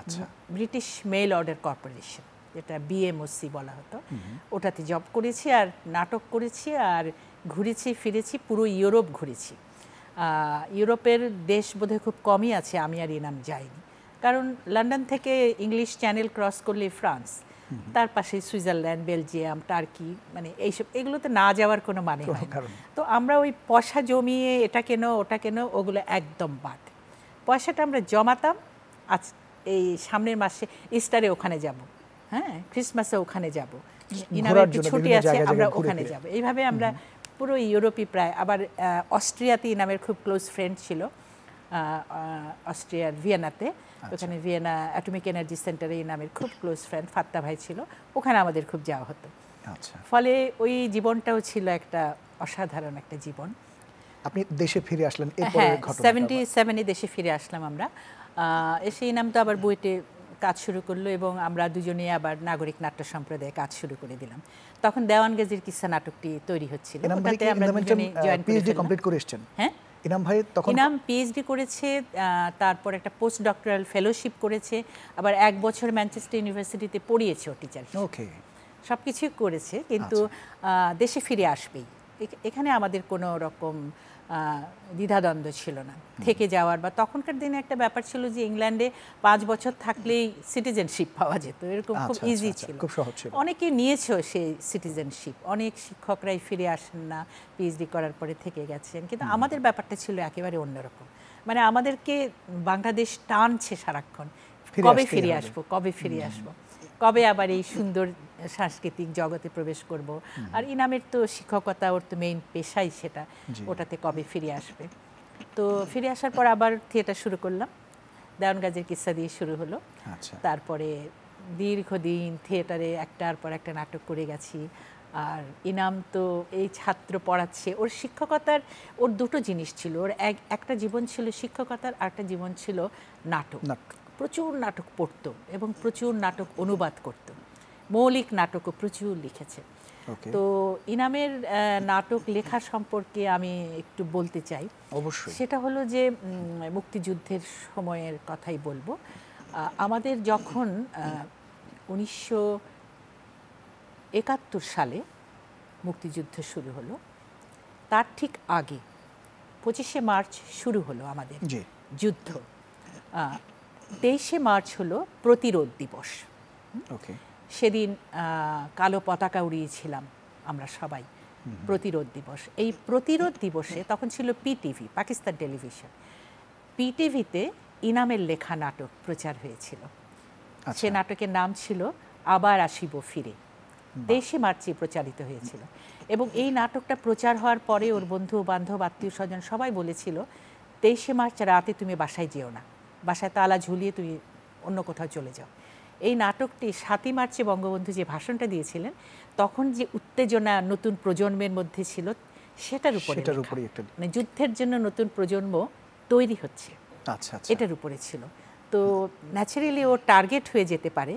আচ্ছা ব্রিটিশ মেল অর্ডার কর্পোরেশন যেটা বিএমওসি বলা হতো ওটাতে জব করেছি আর নাটক করেছি আর ঘুরেছি ফিরেছি পুরো ইউরোপ ঘুরেছি ইউরোপের দেশ বোধহয় খুব কমই আছে আমি আর এনাম যাইনি কারণ লন্ডন থেকে ইংলিশ চ্যানেল ক্রস করলে ফ্রান্স তার পাশে সুইজারল্যান্ড বেলজিয়াম টার্কি মানে এইসব এগুলোতে না যাওয়ার কোনো মানে তো আমরা ওই পয়সা জমিয়ে এটা কেন ওটা কেন ওগুলো একদম বাদ পয়সাটা আমরা জমাতাম আজ এই সামনের মাসে ইস্টারে ওখানে যাব হ্যাঁ ক্রিসমাসে ওখানে যাব ইনামের ছুটি আছে আমরা ওখানে যাব এইভাবে আমরা পুরো ইউরোপই প্রায় আবার অস্ট্রিয়াতে ইনামের খুব ক্লোজ ফ্রেন্ড ছিল অস্ট্রিয়ার ভিয়েনাতে আচ্ছা। ওখানে ভিয়েনা অ্যাটমিক এনার্জি সেন্টারে ইনামের খুব ক্লোজ ফ্রেন্ড ফাত্তা ভাই ছিল ওখানে আমাদের খুব যাওয়া হতো আচ্ছা। ফলে ওই জীবনটাও ছিল একটা অসাধারণ একটা জীবন আপনি দেশে ফিরে আসলেন হ্যাঁ সেভেন্টি সেভেনে দেশে ফিরে আসলাম আমরা এসে ইনাম তো আবার বইতে কাজ শুরু করলো এবং আমরা দুজনে আবার নাগরিক নাট্য সম্প্রদায়ে কাজ শুরু করে দিলাম তখন দেওয়ান গাজীর কিসা নাটকটি তৈরি হচ্ছিল হ্যাঁ ইনাম ভাই তখন ইনাম পিএইচডি করেছে তারপর একটা পোস্ট ডক্টরাল ফেলোশিপ করেছে আবার এক বছর ম্যানচেস্টার ইউনিভার্সিটিতে পড়িয়েছে ও টিচার ওকে সব কিছুই করেছে কিন্তু আচ্ছা। দেশে ফিরে আসবেই এখানে আমাদের কোনো রকম দ্বিধাদ্বন্দ্ব ছিল না থেকে যাওয়ার বা তখনকার দিনে একটা ব্যাপার ছিল যে ইংল্যান্ডে পাঁচ বছর থাকলেই সিটিজেনশিপ পাওয়া যেত এরকম খুব ইজি আচ্ছা, আচ্ছা, আচ্ছা, ছিল অনেকে নিয়েছেও সেই সিটিজেনশিপ অনেক শিক্ষকরাই ফিরে আসেন না পিএইচডি করার পরে থেকে গেছেন কিন্তু আমাদের ব্যাপারটা ছিল একেবারে অন্যরকম মানে আমাদেরকে বাংলাদেশ টানছে সারাক্ষণ কবে ফিরে আসবো কবে ফিরে আসবো কবে আবার এই সুন্দর সাংস্কৃতিক জগতে প্রবেশ করব আর ইনামের তো শিক্ষকতা ওর তো মেইন পেশাই সেটা ওটাতে কবে ফিরে আসবে তো ফিরে আসার পর আবার থিয়েটার শুরু করলাম দেওয়ান গাজের কিসা দিয়ে শুরু হলো আচ্ছা। তারপরে দীর্ঘদিন থিয়েটারে একটার পর একটা নাটক করে গেছি আর ইনাম তো এই ছাত্র পড়াচ্ছে ওর শিক্ষকতার ওর দুটো জিনিস ছিল ওর এক একটা জীবন ছিল শিক্ষকতার আর একটা জীবন ছিল নাটক প্রচুর নাটক পড়তো এবং প্রচুর নাটক অনুবাদ করতো মৌলিক নাটকও প্রচুর লিখেছে তো ইনামের নাটক লেখা সম্পর্কে আমি একটু বলতে চাই অবশ্যই সেটা হলো যে মুক্তিযুদ্ধের সময়ের কথাই বলবো আমাদের যখন উনিশশো একাত্তর সালে মুক্তিযুদ্ধ শুরু হলো তার ঠিক আগে পঁচিশে মার্চ শুরু হলো আমাদের যুদ্ধ তেইশে মার্চ হলো প্রতিরোধ দিবস ওকে সেদিন কালো পতাকা উড়িয়েছিলাম আমরা সবাই প্রতিরোধ দিবস এই প্রতিরোধ দিবসে তখন ছিল পিটিভি পাকিস্তান টেলিভিশন পিটিভিতে ইনামের লেখা নাটক প্রচার হয়েছিল আচ্ছা। সে নাটকের নাম ছিল আবার আসিব ফিরে তেইশে মার্চে প্রচারিত হয়েছিল এবং এই নাটকটা প্রচার হওয়ার পরে ওর বন্ধু বান্ধব আত্মীয় স্বজন সবাই বলেছিল তেইশে মার্চ রাতে তুমি বাসায় যেও না বাসায় তালা ঝুলিয়ে তুমি অন্য কোথাও চলে যাও এই নাটকটি সাতই মার্চে বঙ্গবন্ধু যে ভাষণটা দিয়েছিলেন তখন যে উত্তেজনা নতুন প্রজন্মের মধ্যে ছিল সেটার উপরে সেটার উপরে একটা মানে যুদ্ধের জন্য নতুন প্রজন্ম তৈরি হচ্ছে আচ্ছা, আচ্ছা এটার উপরে ছিল তো ন্যাচারালি ও টার্গেট হয়ে যেতে পারে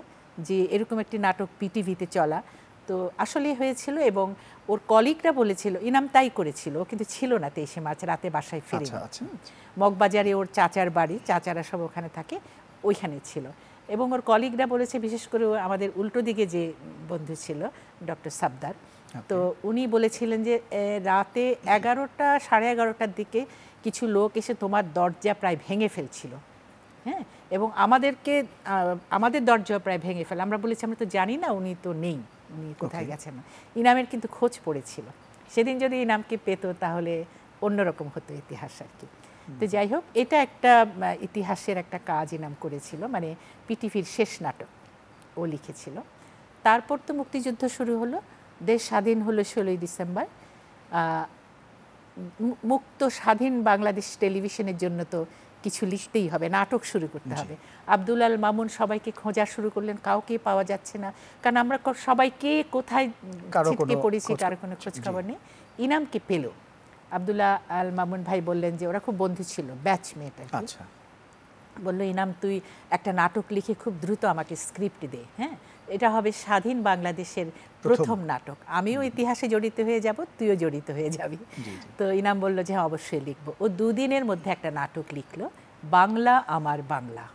যে এরকম একটি নাটক পিটিভিতে চলা তো আসলে হয়েছিল এবং ওর কলিগরা বলেছিল ইনাম তাই করেছিল কিন্তু ছিল না তেইশে মার্চ রাতে বাসায় আচ্ছা, ফিরে আচ্ছা। মগবাজারে ওর চাচার বাড়ি চাচারা সব ওখানে থাকে ওইখানে ছিল এবং ওর কলিগরা বলেছে বিশেষ করে আমাদের উল্টো দিকে যে বন্ধু ছিল ডক্টর সাবদার তো উনি বলেছিলেন যে রাতে এগারোটা সাড়ে এগারোটার দিকে কিছু লোক এসে তোমার দরজা প্রায় ভেঙে ফেলছিল হ্যাঁ এবং আমাদেরকে আমাদের দরজা প্রায় ভেঙে ফেলে আমরা বলেছি আমরা তো জানি না উনি তো নেই উনি কোথায় গেছেন না ইনামের কিন্তু খোঁজ পড়েছিল সেদিন যদি ইনামকে পেত তাহলে অন্যরকম হতো ইতিহাস আর কি তো যাই হোক এটা একটা ইতিহাসের একটা কাজ এনাম করেছিল মানে পিটিভির শেষ নাটক ও লিখেছিল তারপর তো মুক্তিযুদ্ধ শুরু হলো দেশ স্বাধীন হলো ষোলোই ডিসেম্বর মুক্ত স্বাধীন বাংলাদেশ টেলিভিশনের জন্য তো কিছু লিখতেই হবে নাটক শুরু করতে হবে আব্দুল আল মামুন সবাইকে খোঁজা শুরু করলেন কাউকে পাওয়া যাচ্ছে না কারণ আমরা সবাই কে কোথায় ছিটকে পড়েছি কারো কোনো খোঁজখবর নেই ইনামকে পেলো আবদুল্লাহ আল মামুন ভাই বললেন যে ওরা খুব বন্ধু ছিল ব্যাচমেট আর আচ্ছা বললো ইনাম তুই একটা নাটক লিখে খুব দ্রুত আমাকে স্ক্রিপ্ট দে হ্যাঁ এটা হবে স্বাধীন বাংলাদেশের প্রথম নাটক আমিও ইতিহাসে জড়িত হয়ে যাব তুইও জড়িত হয়ে যাবি তো ইনাম বললো যে হ্যাঁ অবশ্যই লিখবো ও দুদিনের মধ্যে একটা নাটক লিখলো বাংলা আমার বাংলা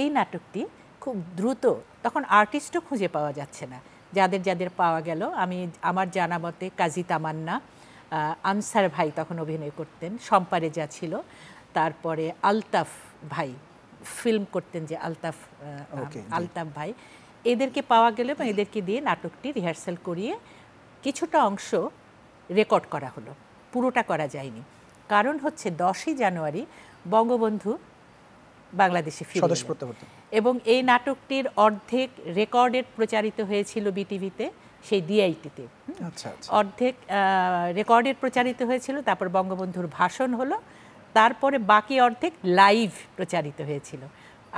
এই নাটকটি খুব দ্রুত তখন আর্টিস্টও খুঁজে পাওয়া যাচ্ছে না যাদের যাদের পাওয়া গেল আমি আমার জানা মতে কাজী তামান্না আনসার ভাই তখন অভিনয় করতেন সম্পারে যা ছিল তারপরে আলতাফ ভাই ফিল্ম করতেন যে আলতাফ আলতাফ ভাই এদেরকে পাওয়া গেল এবং এদেরকে দিয়ে নাটকটি রিহার্সাল করিয়ে কিছুটা অংশ রেকর্ড করা হলো পুরোটা করা যায়নি কারণ হচ্ছে দশই জানুয়ারি বঙ্গবন্ধু বাংলাদেশে ফিরে এবং এই নাটকটির অর্ধেক রেকর্ডেড প্রচারিত হয়েছিল বিটিভিতে সেই ডিআইটিতে আচ্ছা, আচ্ছা। অর্ধেক রেকর্ডের প্রচারিত হয়েছিল তারপর বঙ্গবন্ধুর ভাষণ হলো তারপরে বাকি অর্ধেক লাইভ প্রচারিত হয়েছিল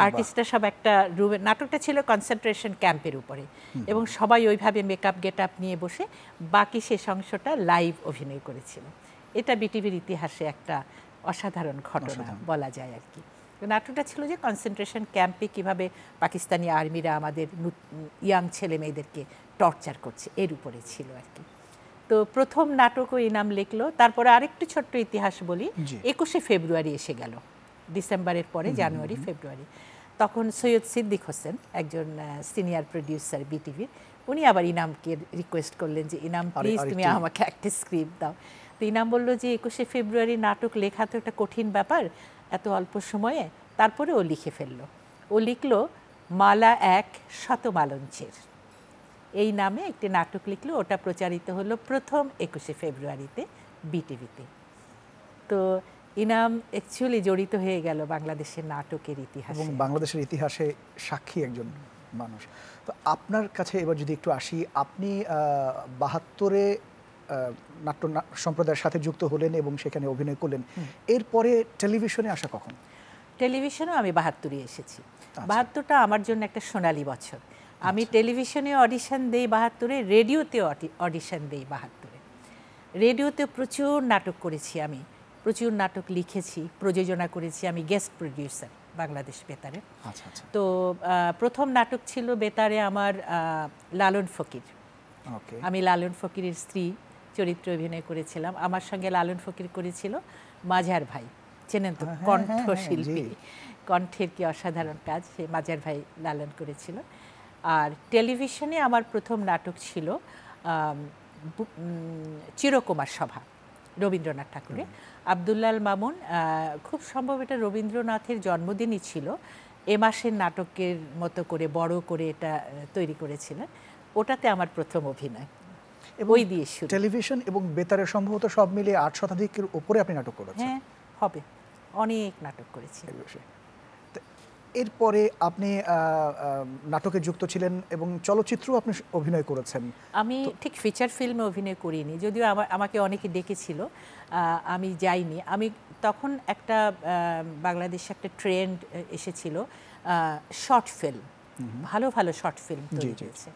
আর্টিস্টরা সব একটা রুমে নাটকটা ছিল কনসেন্ট্রেশন ক্যাম্পের উপরে এবং সবাই ওইভাবে মেকআপ গেট আপ নিয়ে বসে বাকি শেষ অংশটা লাইভ অভিনয় করেছিল এটা বিটিভির ইতিহাসে একটা অসাধারণ ঘটনা বলা যায় আর কি নাটকটা ছিল যে কনসেন্ট্রেশন ক্যাম্পে কিভাবে পাকিস্তানি আর্মিরা আমাদের ইয়াং ছেলে মেয়েদেরকে টর্চার করছে এর উপরে ছিল আর কি তো প্রথম নাটকও এই নাম লিখলো তারপরে আরেকটু ছোট্ট ইতিহাস বলি একুশে ফেব্রুয়ারি এসে গেল ডিসেম্বরের পরে জানুয়ারি ফেব্রুয়ারি তখন সৈয়দ সিদ্দিক হোসেন একজন সিনিয়র প্রডিউসার বিটিভির উনি আবার ইনামকে রিকোয়েস্ট করলেন যে ইনাম প্লিজ তুমি আমাকে একটা স্ক্রিপ্ট দাও তো ইনাম বললো যে একুশে ফেব্রুয়ারি নাটক লেখা তো একটা কঠিন ব্যাপার এত অল্প সময়ে তারপরে ও লিখে ফেলল ও লিখল মালা এক শতমালঞ্চের এই নামে একটি নাটক লিখলো ওটা প্রচারিত হলো প্রথম একুশে ফেব্রুয়ারিতে বিটিভিতে তো ইনাম অ্যাকচুয়ালি জড়িত হয়ে গেল বাংলাদেশের নাটকের ইতিহাস এবং বাংলাদেশের ইতিহাসে সাক্ষী একজন মানুষ তো আপনার কাছে এবার যদি একটু আসি আপনি বাহাত্তরে নাট্য সম্প্রদায়ের সাথে যুক্ত হলেন এবং সেখানে অভিনয় করলেন এরপরে টেলিভিশনে আসা কখন টেলিভিশনেও আমি বাহাত্তরে এসেছি আচ্ছা। বাহাত্তরটা আমার জন্য একটা সোনালি বছর আমি আচ্ছা। টেলিভিশনে অডিশন দেই বাহাত্তরে রেডিওতে অডিশন দেই বাহাত্তরে রেডিওতে প্রচুর নাটক করেছি আমি প্রচুর নাটক লিখেছি প্রযোজনা করেছি আমি গেস্ট প্রডিউসার বাংলাদেশ বেতারে আচ্ছা, তো প্রথম নাটক ছিল বেতারে আমার লালন ফকির আমি লালন ফকিরের স্ত্রী চরিত্রে অভিনয় করেছিলাম আমার সঙ্গে লালন ফকির করেছিল মাঝার ভাই চেনেন তো হ্যাঁ, হ্যাঁ, হ্যাঁ, কণ্ঠশিল্পী কণ্ঠের কি অসাধারণ কাজ সে মাজার ভাই লালন করেছিল আর টেলিভিশনে আমার প্রথম নাটক ছিল চিরকুমার সভা রবীন্দ্রনাথ ঠাকুরের আবদুল্লাল মামুন খুব সম্ভব এটা রবীন্দ্রনাথের জন্মদিনই ছিল এ মাসের নাটকের মতো করে বড় করে এটা তৈরি করেছিলেন ওটাতে আমার প্রথম অভিনয় ওই দিয়ে শুরু টেলিভিশন এবং বেতারে সম্ভবত সব মিলিয়ে আট শতাধিকের উপরে আপনি নাটক করেছেন হ্যাঁ হবে অনেক নাটক করেছি এরপরে আপনি নাটকে যুক্ত ছিলেন এবং চলচ্চিত্র আপনি অভিনয় করেছেন আমি ঠিক ফিচার ফিল্মে অভিনয় করিনি যদিও আমাকে অনেকে ডেকেছিল আমি যাইনি আমি তখন একটা বাংলাদেশে একটা ট্রেন্ড এসেছিল শর্ট ফিল্ম ভালো ভালো শর্ট ফিল্ম তৈরি হয়েছে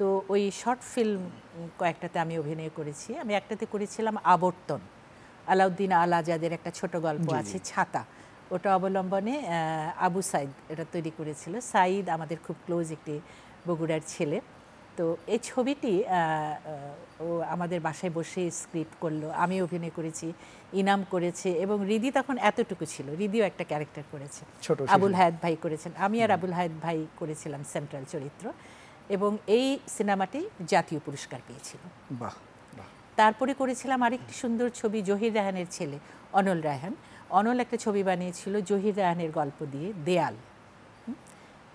তো ওই শর্ট ফিল্ম কয়েকটাতে আমি অভিনয় করেছি আমি একটাতে করেছিলাম আবর্তন আলাউদ্দিন আল আজাদের একটা ছোট গল্প আছে ছাতা ওটা অবলম্বনে আবু সাইদ এটা তৈরি করেছিল সাইদ আমাদের খুব ক্লোজ একটি বগুড়ার ছেলে তো এই ছবিটি ও আমাদের বাসায় বসে স্ক্রিপ্ট করলো আমি অভিনয় করেছি ইনাম করেছে এবং রিদি তখন এতটুকু ছিল রিদিও একটা ক্যারেক্টার করেছে আবুল হায়াত ভাই করেছেন আমি আর আবুল হায়াত ভাই করেছিলাম সেন্ট্রাল চরিত্র এবং এই সিনেমাটি জাতীয় পুরস্কার পেয়েছিল বাহ তারপরে করেছিলাম আরেকটি সুন্দর ছবি জহির রায়হানের ছেলে অনল রায়হান অনল একটা ছবি বানিয়েছিল জহির রায়হানের গল্প দিয়ে দেয়াল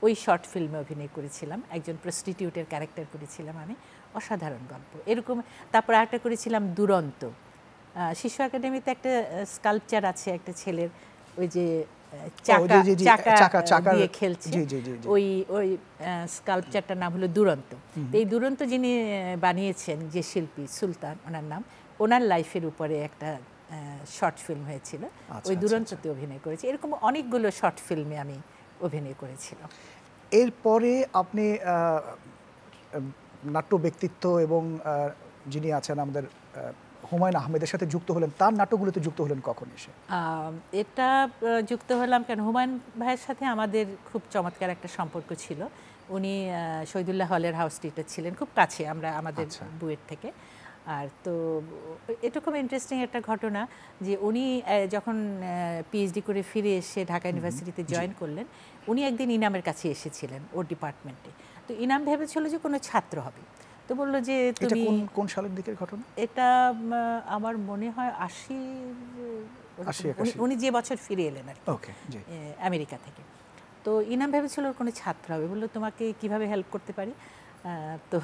ওই শর্ট ফিল্মে অভিনয় করেছিলাম একজন প্রস্টিটিউটের ক্যারেক্টার করেছিলাম আমি অসাধারণ গল্প এরকম তারপর একটা করেছিলাম দুরন্ত শিশু একাডেমিতে একটা স্কাল্পচার আছে একটা ছেলের ওই যে চাকা চাকা দিয়ে খেলছে ওই ওই স্কাল্পচারটার নাম হলো দুরন্ত এই দুরন্ত যিনি বানিয়েছেন যে শিল্পী সুলতান ওনার নাম ওনার লাইফের উপরে একটা শর্ট ফিল্ম হয়েছিল আচ্ছা, ওই আচ্ছা, দুরন্ততে আচ্ছা। অভিনয় করেছি এরকম অনেকগুলো শর্ট ফিল্মে আমি অভিনয় করেছিলাম এরপরে আপনি নাট্য ব্যক্তিত্ব এবং যিনি আছেন আমাদের হুমায়ুন আহমেদের সাথে যুক্ত হলেন তার নাটকগুলোতে যুক্ত হলেন কখন এসে এটা যুক্ত হলাম কেন হুমায়ুন ভাইয়ের সাথে আমাদের খুব চমৎকার একটা সম্পর্ক ছিল উনি শহীদুল্লাহ হলের হাউস টিটার ছিলেন খুব কাছে আমরা আমাদের আচ্ছা। বুয়েট থেকে আর তো এটা খুব ইন্টারেস্টিং একটা ঘটনা যে উনি যখন পিএইচডি করে ফিরে এসে ঢাকা ইউনিভার্সিটিতে জয়েন করলেন উনি একদিন ইনামের কাছে এসেছিলেন ওর ডিপার্টমেন্টে তো ইনাম ভেবেছিল যে কোনো ছাত্র হবে তো বললো যে তুমি কোন সালের দিকের ঘটনা এটা আমার মনে হয় আশি উনি যে বছর ফিরে এলেন আর আমেরিকা থেকে তো ইনাম ভেবেছিল ওর কোনো ছাত্র হবে বললো তোমাকে কিভাবে হেল্প করতে পারি তো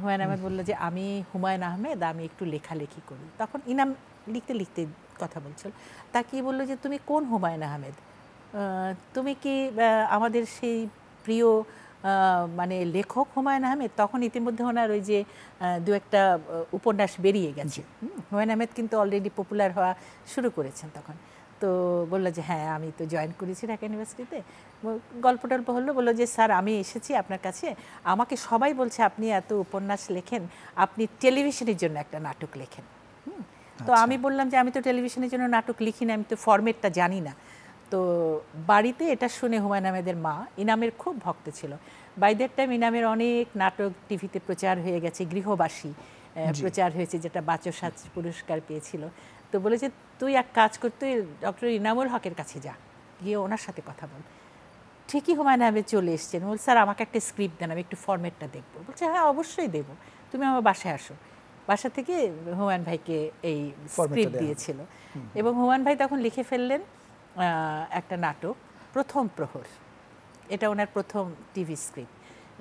হুমায়ুন আহমেদ বললো যে আমি হুমায়ুন আহমেদ আমি একটু লেখালেখি করি তখন ইনাম লিখতে লিখতে কথা বলছিল তাকে বললো যে তুমি কোন হুমায়ুন আহমেদ তুমি কি আমাদের সেই প্রিয় মানে লেখক হুমায়ুন আহমেদ তখন ইতিমধ্যে ওনার ওই যে দু একটা উপন্যাস বেরিয়ে গেছে হুমায়ুন আহমেদ কিন্তু অলরেডি পপুলার হওয়া শুরু করেছেন তখন তো বললো যে হ্যাঁ আমি তো জয়েন করেছি ঢাকা ইউনিভার্সিটিতে গল্প টল্প হলো বললো যে স্যার আমি এসেছি আপনার কাছে আমাকে সবাই বলছে আপনি এত উপন্যাস লেখেন আপনি টেলিভিশনের জন্য একটা নাটক লেখেন তো আচ্ছা। আমি বললাম যে আমি তো টেলিভিশনের জন্য নাটক লিখি না আমি তো ফর্মেটটা জানি না তো বাড়িতে এটা শুনে হুমায়ুন আহমেদের মা ইনামের খুব ভক্ত ছিল বাই দ্যাট টাইম ইনামের অনেক নাটক টিভিতে প্রচার হয়ে গেছে গৃহবাসী প্রচার হয়েছে যেটা বাচসাজ পুরস্কার পেয়েছিল তো বলেছে তুই এক কাজ করতে ডক্টর ইনামুল হকের কাছে যা গিয়ে ওনার সাথে কথা বল ঠিকই হুমায়ুন আহমেদ চলে এসছেন বল স্যার আমাকে একটা স্ক্রিপ্ট দেন আমি একটু ফর্মেটটা দেখবো বলছে হ্যাঁ অবশ্যই দেবো তুমি আমার বাসায় আসো বাসা থেকে হুমায়ুন ভাইকে এই স্ক্রিপ্ট দিয়েছিল এবং হুমায়ুন ভাই তখন লিখে ফেললেন একটা নাটক প্রথম প্রহর এটা ওনার প্রথম টিভি স্ক্রিপ্ট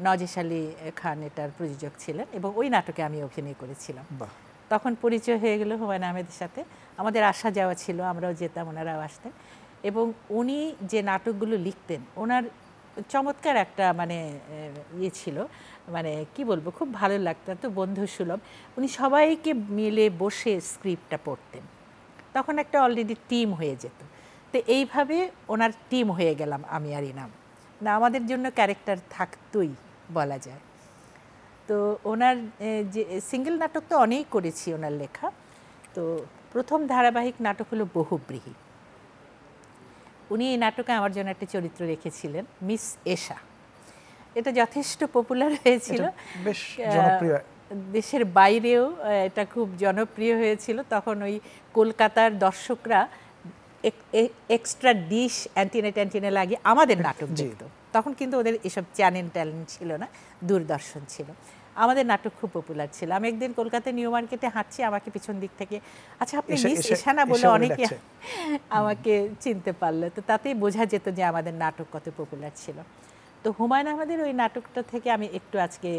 নজেশ আলী খান এটার প্রযোজক ছিলেন এবং ওই নাটকে আমি অভিনয় করেছিলাম তখন পরিচয় হয়ে গেল হুমায়ুন আহমেদের সাথে আমাদের আসা যাওয়া ছিল আমরাও যেতাম ওনারাও আসতেন এবং উনি যে নাটকগুলো লিখতেন ওনার চমৎকার একটা মানে ইয়ে ছিল মানে কি বলবো খুব ভালো লাগতো তো বন্ধু সুলভ উনি সবাইকে মিলে বসে স্ক্রিপ্টটা পড়তেন তখন একটা অলরেডি টিম হয়ে যেত তো এইভাবে ওনার টিম হয়ে গেলাম আমি আর ইনাম না আমাদের জন্য ক্যারেক্টার থাকতই বলা যায় তো ওনার যে সিঙ্গেল নাটক তো অনেক করেছি ওনার লেখা তো প্রথম ধারাবাহিক নাটক হলো বহুব্রীহী উনি এই নাটকে আমার জন্য একটা চরিত্র রেখেছিলেন মিস এশা এটা যথেষ্ট পপুলার হয়েছিল বেশ দেশের বাইরেও এটা খুব জনপ্রিয় হয়েছিল তখন ওই কলকাতার দর্শকরা এক্সট্রা ডিশ অ্যান্টিনে ট্যান্টিনে লাগিয়ে আমাদের নাটক দেখত তখন কিন্তু ওদের এসব চ্যানেল ট্যালেন্ট ছিল না দূরদর্শন ছিল আমাদের নাটক খুব পপুলার ছিল আমি একদিন কলকাতায় নিউ মার্কেটে হাঁটছি আমাকে পিছন দিক থেকে আচ্ছা আপনি মিস ইশানা বলে অনেকে আমাকে চিনতে পারলো তো তাতেই বোঝা যেত যে আমাদের নাটক কত পপুলার ছিল তো হুমায়ুন আহমেদের ওই নাটকটা থেকে আমি একটু আজকে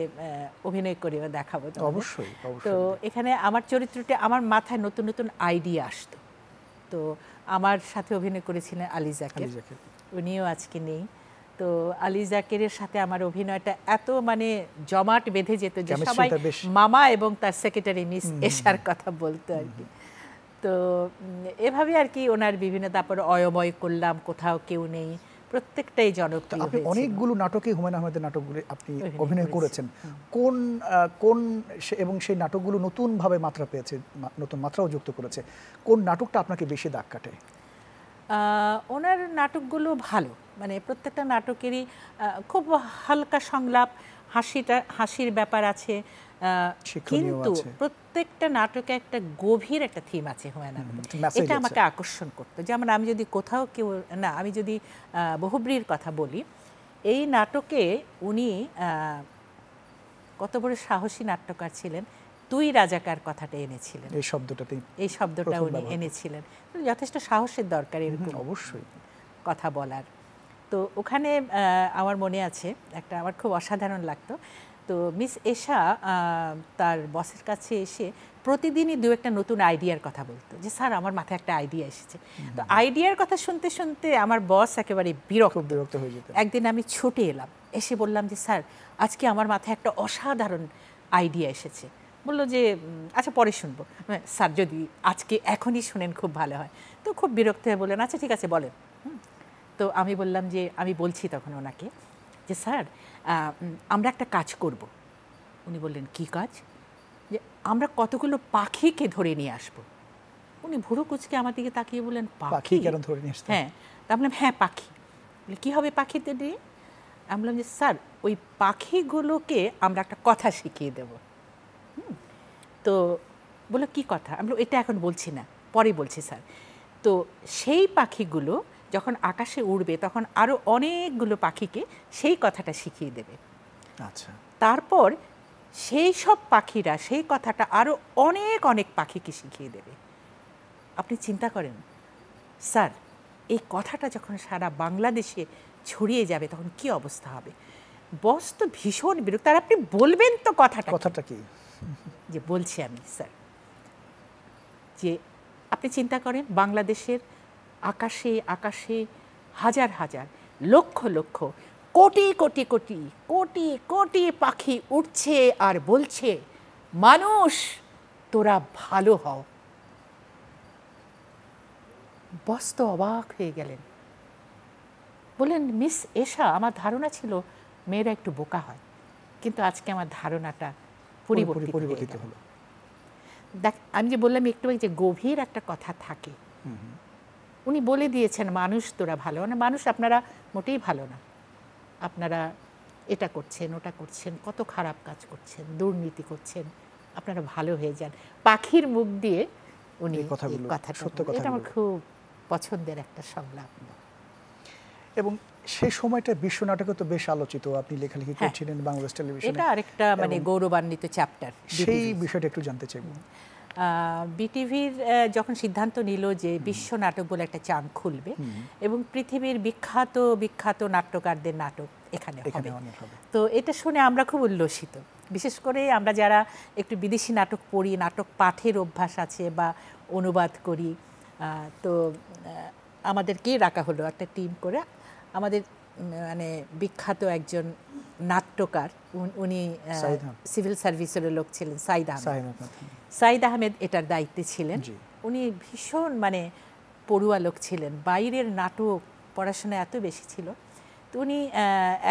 অভিনয় বা দেখাবো অবশ্যই তো এখানে আমার চরিত্রটি আমার মাথায় নতুন নতুন আইডিয়া আসতো তো আমার সাথে অভিনয় করেছিলেন আলী জাকের উনিও আজকে নেই তো আলি জাকেরের সাথে আমার অভিনয়টা এত মানে জমাট বেঁধে যেত যে সবাই মামা এবং তার সেক্রেটারি মিস এশার কথা বলতো আর কি তো এভাবে আর কি ওনার বিভিন্ন তারপর অয়ময় করলাম কোথাও কেউ নেই প্রত্যেকটাই জনপ্রিয় আপনি অনেকগুলো নাটকে হুমায়ুন আহমেদের নাটকগুলি আপনি অভিনয় করেছেন কোন কোন এবং সেই নাটকগুলো নতুনভাবে মাত্রা পেয়েছে নতুন মাত্রাও যুক্ত করেছে কোন নাটকটা আপনাকে বেশি দাগ কাটে ওনার নাটকগুলো ভালো মানে প্রত্যেকটা নাটকেরই খুব হালকা সংলাপ হাসিটা হাসির ব্যাপার আছে কিন্তু প্রত্যেকটা নাটকে একটা গভীর একটা থিম আছে হুমায়ুন আহমেদের এটা আমাকে আকর্ষণ করতো যেমন আমি যদি কোথাও কেউ না আমি যদি বহুব্রীর কথা বলি এই নাটকে উনি কত বড় সাহসী নাট্যকার ছিলেন তুই রাজাকার কথাটা এনেছিলেন এই শব্দটা এই শব্দটা উনি এনেছিলেন যথেষ্ট সাহসের দরকার এরকম অবশ্যই কথা বলার তো ওখানে আমার মনে আছে একটা আমার খুব অসাধারণ লাগতো তো মিস এশা তার বসের কাছে এসে প্রতিদিনই দু একটা নতুন আইডিয়ার কথা বলতো যে স্যার আমার মাথায় একটা আইডিয়া এসেছে তো আইডিয়ার কথা শুনতে শুনতে আমার বস একেবারে বিরক্ত বিরক্ত হয়ে যেত একদিন আমি ছুটে এলাম এসে বললাম যে স্যার আজকে আমার মাথায় একটা অসাধারণ আইডিয়া এসেছে বললো যে আচ্ছা পরে শুনবো স্যার যদি আজকে এখনই শুনেন খুব ভালো হয় তো খুব বিরক্ত হয়ে বললেন আচ্ছা ঠিক আছে বলেন তো আমি বললাম যে আমি বলছি তখন ওনাকে যে স্যার আমরা একটা কাজ করব উনি বললেন কি কাজ যে আমরা কতগুলো পাখিকে ধরে নিয়ে আসব উনি ভুরু কুচকে আমার দিকে তাকিয়ে বললেন পাখি কেন ধরে নিয়ে আসতে হ্যাঁ তা বললাম হ্যাঁ পাখি বলে কী হবে পাখিদের নিয়ে আমি বললাম যে স্যার ওই পাখিগুলোকে আমরা একটা কথা শিখিয়ে দেব তো বললো কি কথা আমি এটা এখন বলছি না পরে বলছি স্যার তো সেই পাখিগুলো যখন আকাশে উড়বে তখন আরও অনেকগুলো পাখিকে সেই কথাটা শিখিয়ে দেবে আচ্ছা তারপর সেই সব পাখিরা সেই কথাটা আরও অনেক অনেক পাখিকে শিখিয়ে দেবে আপনি চিন্তা করেন স্যার এই কথাটা যখন সারা বাংলাদেশে ছড়িয়ে যাবে তখন কি অবস্থা হবে বস তো ভীষণ বিরক্ত আর আপনি বলবেন তো কথাটা কথাটা কি যে বলছি আমি স্যার যে আপনি চিন্তা করেন বাংলাদেশের আকাশে আকাশে হাজার হাজার লক্ষ লক্ষ কোটি কোটি কোটি কোটি কোটি পাখি উঠছে আর বলছে মানুষ তোরা ভালো হও বস্ত অবাক হয়ে গেলেন বললেন মিস এশা আমার ধারণা ছিল মেয়েরা একটু বোকা হয় কিন্তু আজকে আমার ধারণাটা পরিবর্তিত হলো দেখ আমি যে বললাম একটু যে গভীর একটা কথা থাকে উনি বলে দিয়েছেন মানুষ তোরা ভালো না মানুষ আপনারা মোটেই ভালো না আপনারা এটা করছেন ওটা করছেন কত খারাপ কাজ করছেন দুর্নীতি করছেন আপনারা ভালো হয়ে যান পাখির মুখ দিয়ে উনি কথা সত্য কথা এটা আমার খুব পছন্দের একটা সংলাপ এবং সেই সময়টা বিশ্ব নাটকে তো বেশ আলোচিত আপনি লেখালেখি হ্যাঁ। করছিলেন বাংলাদেশ টেলিভিশনে এটা আরেকটা মানে গৌরবান্বিত চ্যাপ্টার সেই বিষয়টা একটু জানতে চাইব বিটিভির যখন সিদ্ধান্ত নিল যে বিশ্ব নাটক বলে একটা চান খুলবে এবং পৃথিবীর বিখ্যাত বিখ্যাত নাট্যকারদের নাটক এখানে হবে তো এটা শুনে আমরা খুব উল্লসিত বিশেষ করে আমরা যারা একটু বিদেশি নাটক পড়ি নাটক পাঠের অভ্যাস আছে বা অনুবাদ করি তো আমাদেরকেই রাখা হলো একটা টিম করে আমাদের মানে বিখ্যাত একজন নাট্যকার উনি সিভিল সার্ভিসের লোক ছিলেন সাইদ সাইদ আহমেদ এটার দায়িত্বে ছিলেন উনি ভীষণ মানে পড়ুয়া লোক ছিলেন বাইরের নাটক পড়াশোনা এত বেশি ছিল তো উনি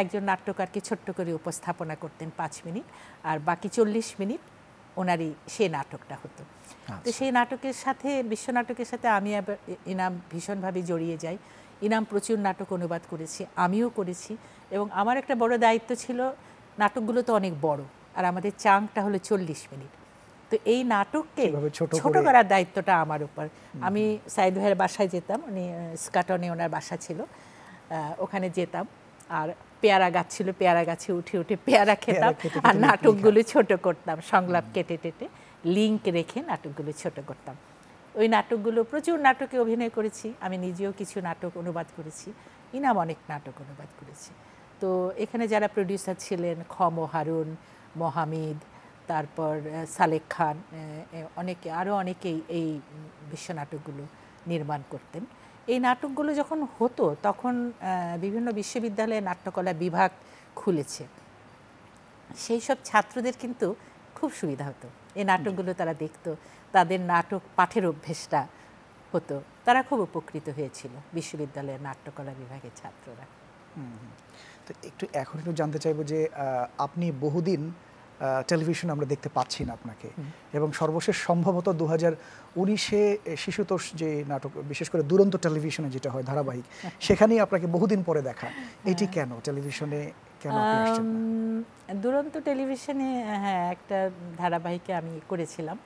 একজন নাট্যকারকে ছোট্ট করে উপস্থাপনা করতেন পাঁচ মিনিট আর বাকি চল্লিশ মিনিট ওনারই সেই নাটকটা হতো তো আচ্ছা। সেই নাটকের সাথে বিশ্ব নাটকের সাথে আমি ইনাম ভীষণভাবে জড়িয়ে যাই ইনাম প্রচুর নাটক অনুবাদ করেছি আমিও করেছি এবং আমার একটা বড় দায়িত্ব ছিল নাটকগুলো তো অনেক বড় আর আমাদের চাংটা হলো চল্লিশ মিনিট তো এই নাটককে ছোট করার দায়িত্বটা আমার উপর আমি সাইদ ভাইয়ের বাসায় যেতাম উনি স্কাটনে ওনার বাসা ছিল ওখানে যেতাম আর পেয়ারা গাছ ছিল পেয়ারা গাছে উঠে উঠে পেয়ারা খেতাম আর নাটকগুলো ছোট করতাম সংলাপ কেটে টেটে লিঙ্ক রেখে নাটকগুলো ছোট করতাম ওই নাটকগুলো প্রচুর নাটকে অভিনয় করেছি আমি নিজেও কিছু নাটক অনুবাদ করেছি ইনাম অনেক নাটক অনুবাদ করেছি তো এখানে যারা প্রডিউসার ছিলেন খম হারুন মহামিদ তারপর সালেক খান অনেকে আরও অনেকেই এই বিশ্ব নাটকগুলো নির্মাণ করতেন এই নাটকগুলো যখন হতো তখন বিভিন্ন বিশ্ববিদ্যালয়ে নাট্যকলা বিভাগ খুলেছে সেই সব ছাত্রদের কিন্তু খুব সুবিধা হতো এই নাটকগুলো তারা দেখত তাদের নাটক পাঠের অভ্যেসটা হতো তারা খুব উপকৃত হয়েছিল বিশ্ববিদ্যালয়ের নাট্যকলা বিভাগের ছাত্ররা তো একটু এখন একটু জানতে চাইবো যে আপনি বহুদিন টেলিভিশন আমরা দেখতে পাচ্ছি না আপনাকে এবং সর্বশেষ সম্ভবত দু হাজার উনিশে শিশুতোষ যে নাটক বিশেষ করে দুরন্ত টেলিভিশনে যেটা হয় ধারাবাহিক সেখানেই আপনাকে বহুদিন পরে দেখা হ্যাঁ। এটি কেন টেলিভিশনে দুরন্ত টেলিভিশনে হ্যাঁ একটা ধারাবাহিকে আমি করেছিলাম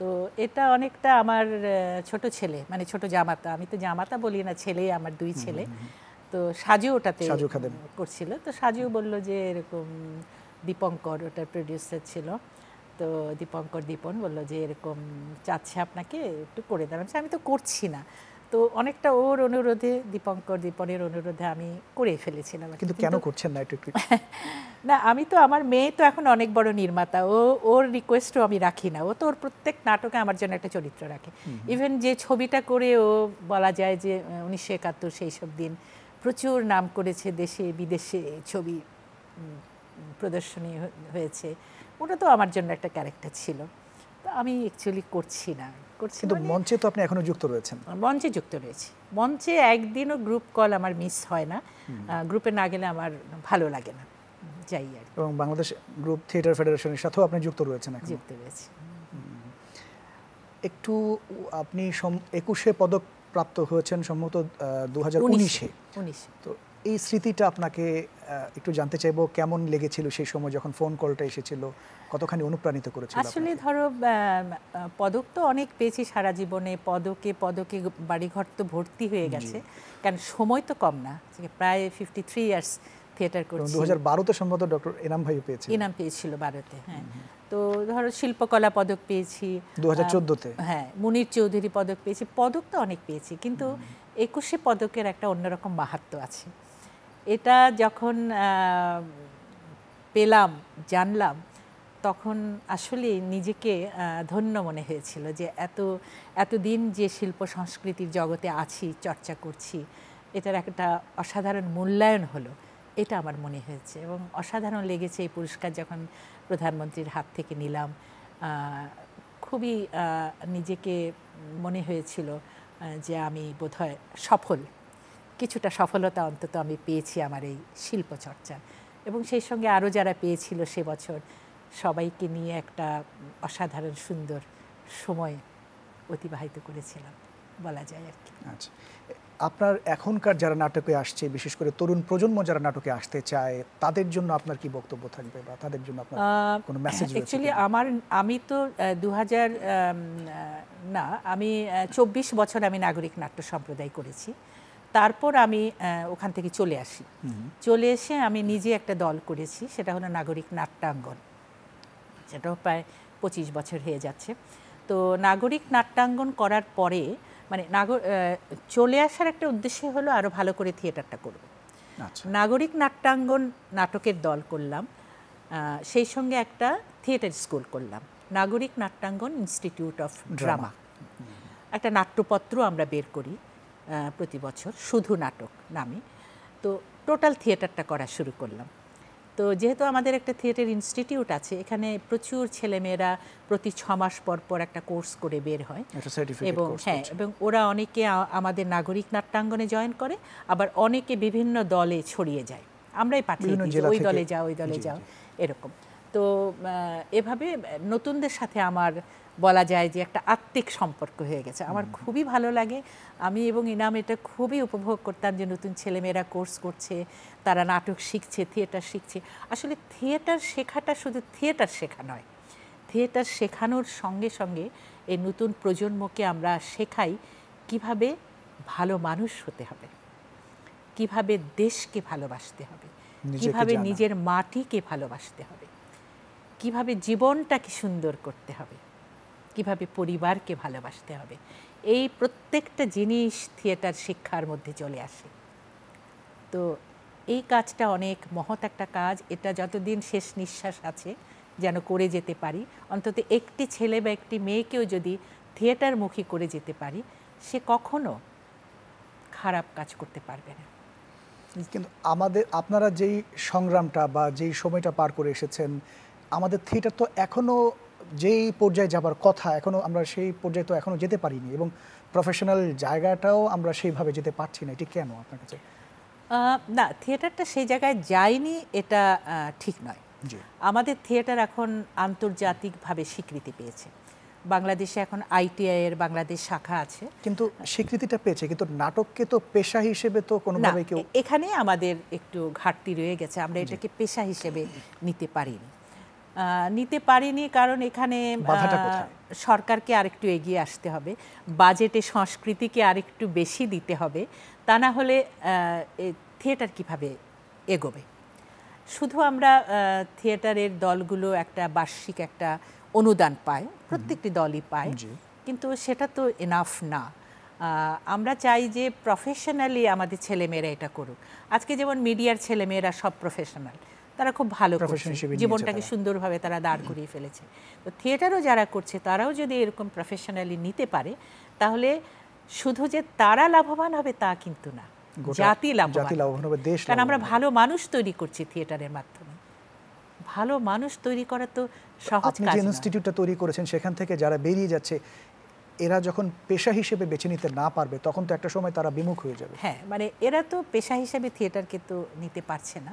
তো এটা অনেকটা আমার ছোট ছেলে মানে ছোট জামাতা আমি তো জামাতা বলি না ছেলে আমার দুই ছেলে তো সাজু ওটাতে করছিল তো সাজু বলল যে এরকম দীপঙ্কর ওটার প্রডিউসার ছিল তো দীপঙ্কর দীপন বললো যে এরকম চাচ্ছে আপনাকে একটু করে দেন আমি তো করছি না তো অনেকটা ওর অনুরোধে দীপঙ্কর দীপনের অনুরোধে আমি করে ফেলেছিলাম কিন্তু কেন করছেন না একটু না আমি তো আমার মেয়ে তো এখন অনেক বড় নির্মাতা ও ওর রিকোয়েস্টও আমি রাখি না ও তো ওর প্রত্যেক নাটকে আমার জন্য একটা চরিত্র রাখে ইভেন যে ছবিটা করে ও বলা যায় যে উনিশশো একাত্তর সেই সব দিন প্রচুর নাম করেছে দেশে বিদেশে ছবি প্রদর্শনী হয়েছে ওটা তো আমার জন্য একটা ক্যারেক্টার ছিল তো আমি অ্যাকচুয়ালি করছি না করছি কিন্তু মানে মঞ্চে তো আপনি এখনো যুক্ত রয়েছেন মঞ্চে যুক্ত রয়েছি মঞ্চে একদিনও গ্রুপ কল আমার মিস হয় না গ্রুপে না গেলে আমার ভালো লাগে না যাই আর এবং বাংলাদেশ গ্রুপ থিয়েটার ফেডারেশনের সাথেও আপনি যুক্ত রয়েছেন এখন যুক্ত রয়েছি একটু আপনি একুশে পদক প্রাপ্ত হয়েছেন সম্ভবত দু হাজার উনিশে তো এই স্মৃতিটা আপনাকে একটু জানতে চাইবো কেমন লেগেছিল সেই সময় যখন ফোন কলটা এসেছিল কতখানি অনুপ্রাণিত করেছিল আসলে ধরো পদক তো অনেক পেয়েছি সারা জীবনে পদকে পদকে বাড়িঘর তো ভর্তি হয়ে গেছে কারণ সময় তো কম না প্রায় ফিফটি থ্রি ইয়ার্স থিয়েটার করছি দু হাজার বারোতে সম্ভবত ডক্টর এনাম ভাই পেয়েছে এনাম পেয়েছিল বারোতে হ্যাঁ তো ধরো শিল্পকলা পদক পেয়েছি দু হাজার চোদ্দোতে হ্যাঁ মুনির চৌধুরী পদক পেয়েছি পদক তো অনেক পেয়েছি কিন্তু একুশে পদকের একটা অন্যরকম মাহাত্ম আছে এটা যখন পেলাম জানলাম তখন আসলে নিজেকে ধন্য মনে হয়েছিল যে এত এতদিন যে শিল্প সংস্কৃতির জগতে আছি চর্চা করছি এটার একটা অসাধারণ মূল্যায়ন হলো এটা আমার মনে হয়েছে এবং অসাধারণ লেগেছে এই পুরস্কার যখন প্রধানমন্ত্রীর হাত থেকে নিলাম খুবই নিজেকে মনে হয়েছিল যে আমি বোধহয় সফল কিছুটা সফলতা অন্তত আমি পেয়েছি আমার এই শিল্পচর্চা এবং সেই সঙ্গে আরও যারা পেয়েছিল সে বছর সবাইকে নিয়ে একটা অসাধারণ সুন্দর সময় অতিবাহিত করেছিলাম বলা যায় আর কি আচ্ছা আপনার এখনকার যারা নাটকে আসছে বিশেষ করে তরুণ প্রজন্ম যারা নাটকে আসতে চায় তাদের জন্য আপনার কি বক্তব্য থাকবে বা তাদের জন্য আপনার কোনো মেসেজ অ্যাকচুয়ালি আমার আমি তো দু না আমি চব্বিশ বছর আমি নাগরিক নাট্য সম্প্রদায় করেছি তারপর আমি ওখান থেকে চলে আসি চলে এসে আমি নিজে একটা দল করেছি সেটা হলো নাগরিক নাট্যাঙ্গন সেটাও প্রায় পঁচিশ বছর হয়ে যাচ্ছে তো নাগরিক নাট্যাঙ্গন করার পরে মানে নাগর চলে আসার একটা উদ্দেশ্য হলো আরও ভালো করে থিয়েটারটা করব আচ্ছা। নাগরিক নাট্যাঙ্গন নাটকের দল করলাম সেই সঙ্গে একটা থিয়েটার স্কুল করলাম নাগরিক নাট্যাঙ্গন ইনস্টিটিউট অফ ড্রামা একটা নাট্যপত্র আমরা বের করি প্রতি বছর শুধু নাটক নামে তো টোটাল থিয়েটারটা করা শুরু করলাম তো যেহেতু আমাদের একটা থিয়েটার ইনস্টিটিউট আছে এখানে প্রচুর ছেলেমেয়েরা প্রতি ছ মাস পর পর একটা কোর্স করে বের হয় এবং হ্যাঁ এবং ওরা অনেকে আমাদের নাগরিক নাট্যাঙ্গনে জয়েন করে আবার অনেকে বিভিন্ন দলে ছড়িয়ে যায় আমরাই পাঠিয়ে দিই ওই দলে যাও ওই দলে যাও এরকম তো এভাবে নতুনদের সাথে আমার বলা যায় যে একটা আত্মিক সম্পর্ক হয়ে গেছে আমার খুবই ভালো লাগে আমি এবং ইনাম এটা খুবই উপভোগ করতাম যে নতুন ছেলেমেয়েরা কোর্স করছে তারা নাটক শিখছে থিয়েটার শিখছে আসলে থিয়েটার শেখাটা শুধু থিয়েটার শেখা নয় থিয়েটার শেখানোর সঙ্গে সঙ্গে এই নতুন প্রজন্মকে আমরা শেখাই কিভাবে ভালো মানুষ হতে হবে কিভাবে দেশকে ভালোবাসতে হবে কিভাবে নিজের মাটিকে ভালোবাসতে হবে কিভাবে জীবনটাকে সুন্দর করতে হবে কিভাবে পরিবারকে ভালোবাসতে হবে এই প্রত্যেকটা জিনিস থিয়েটার শিক্ষার মধ্যে চলে আসে তো এই কাজটা অনেক মহৎ একটা কাজ এটা যতদিন শেষ নিঃশ্বাস আছে যেন করে যেতে পারি অন্তত একটি ছেলে বা একটি মেয়েকেও যদি থিয়েটারমুখী করে যেতে পারি সে কখনো খারাপ কাজ করতে পারবে না কিন্তু আমাদের আপনারা যেই সংগ্রামটা বা যেই সময়টা পার করে এসেছেন আমাদের থিয়েটার তো এখনও যেই পর্যায়ে যাবার কথা এখনও আমরা সেই পর্যায়ে তো এখনও যেতে পারিনি এবং প্রফেশনাল জায়গাটাও আমরা সেইভাবে যেতে পারছি না এটি কেন আপনার কাছে না থিয়েটারটা সেই জায়গায় যায়নি এটা ঠিক নয় আমাদের থিয়েটার এখন আন্তর্জাতিকভাবে স্বীকৃতি পেয়েছে বাংলাদেশে এখন আইটিআই এর বাংলাদেশ শাখা আছে কিন্তু স্বীকৃতিটা পেয়েছে কিন্তু নাটককে তো পেশা হিসেবে তো কোনোভাবে কেউ এখানে আমাদের একটু ঘাটতি রয়ে গেছে আমরা এটাকে পেশা হিসেবে নিতে পারিনি নিতে পারিনি কারণ এখানে সরকারকে আরেকটু এগিয়ে আসতে হবে বাজেটে সংস্কৃতিকে আরেকটু বেশি দিতে হবে তা না হলে থিয়েটার কিভাবে এগোবে শুধু আমরা থিয়েটারের দলগুলো একটা বার্ষিক একটা অনুদান পায় প্রত্যেকটি দলই পায় কিন্তু সেটা তো এনাফ না আমরা চাই যে প্রফেশনালি আমাদের ছেলেমেয়েরা এটা করুক আজকে যেমন মিডিয়ার ছেলেমেয়েরা সব প্রফেশনাল তারা খুব ভালো জীবনটাকে সুন্দরভাবে তারা দাঁড় করিয়ে ফেলেছে তো থিয়েটারও যারা করছে তারাও যদি এরকম প্রফেশনালি নিতে পারে তাহলে শুধু যে তারা লাভবান হবে তা কিন্তু না জাতি লাভবান হবে দেশ কারণ আমরা ভালো মানুষ তৈরি করছি থিয়েটারের মাধ্যমে ভালো মানুষ তৈরি করা তো সহজ আপনি ইনস্টিটিউটটা তৈরি করেছেন সেখান থেকে যারা বেরিয়ে যাচ্ছে এরা যখন পেশা হিসেবে বেছে নিতে না পারবে তখন তো একটা সময় তারা বিমুখ হয়ে যাবে হ্যাঁ মানে এরা তো পেশা হিসেবে থিয়েটারকে তো নিতে পারছে না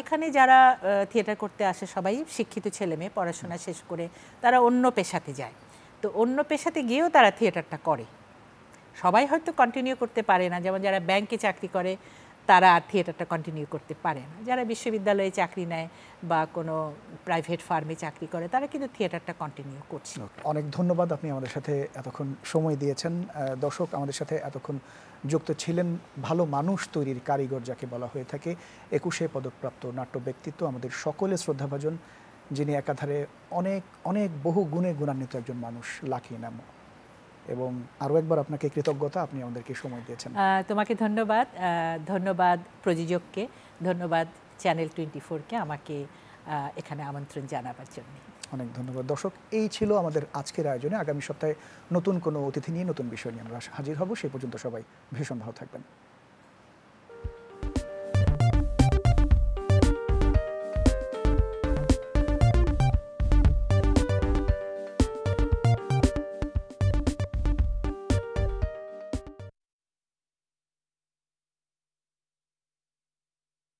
এখানে যারা থিয়েটার করতে আসে সবাই শিক্ষিত ছেলে মেয়ে পড়াশোনা শেষ করে তারা অন্য পেশাতে যায় তো অন্য পেশাতে গিয়েও তারা থিয়েটারটা করে সবাই হয়তো কন্টিনিউ করতে পারে না যেমন যারা ব্যাংকে চাকরি করে তারা আর থিয়েটারটা কন্টিনিউ করতে পারে না যারা বিশ্ববিদ্যালয়ে চাকরি নেয় বা কোনো প্রাইভেট ফার্মে চাকরি করে তারা কিন্তু থিয়েটারটা কন্টিনিউ করছে অনেক ধন্যবাদ আপনি আমাদের সাথে এতক্ষণ সময় দিয়েছেন দর্শক আমাদের সাথে এতক্ষণ যুক্ত ছিলেন ভালো মানুষ তৈরির কারিগর যাকে বলা হয়ে থাকে একুশে পদকপ্রাপ্ত নাট্য ব্যক্তিত্ব আমাদের সকলে শ্রদ্ধাভাজন যিনি একাধারে অনেক অনেক বহু গুণে গুণান্বিত একজন মানুষ লাকি নাম এবং আরও একবার আপনাকে কৃতজ্ঞতা আপনি আমাদেরকে সময় দিয়েছেন তোমাকে ধন্যবাদ ধন্যবাদ প্রযোজককে ধন্যবাদ চ্যানেল টোয়েন্টি ফোরকে আমাকে এখানে আমন্ত্রণ জানাবার জন্য অনেক ধন্যবাদ দর্শক এই ছিল আমাদের আজকের আয়োজনে আগামী সপ্তাহে নতুন কোনো অতিথি নিয়ে নতুন বিষয় নিয়ে আমরা হাজির হব সেই পর্যন্ত সবাই ভীষণ ভালো থাকবেন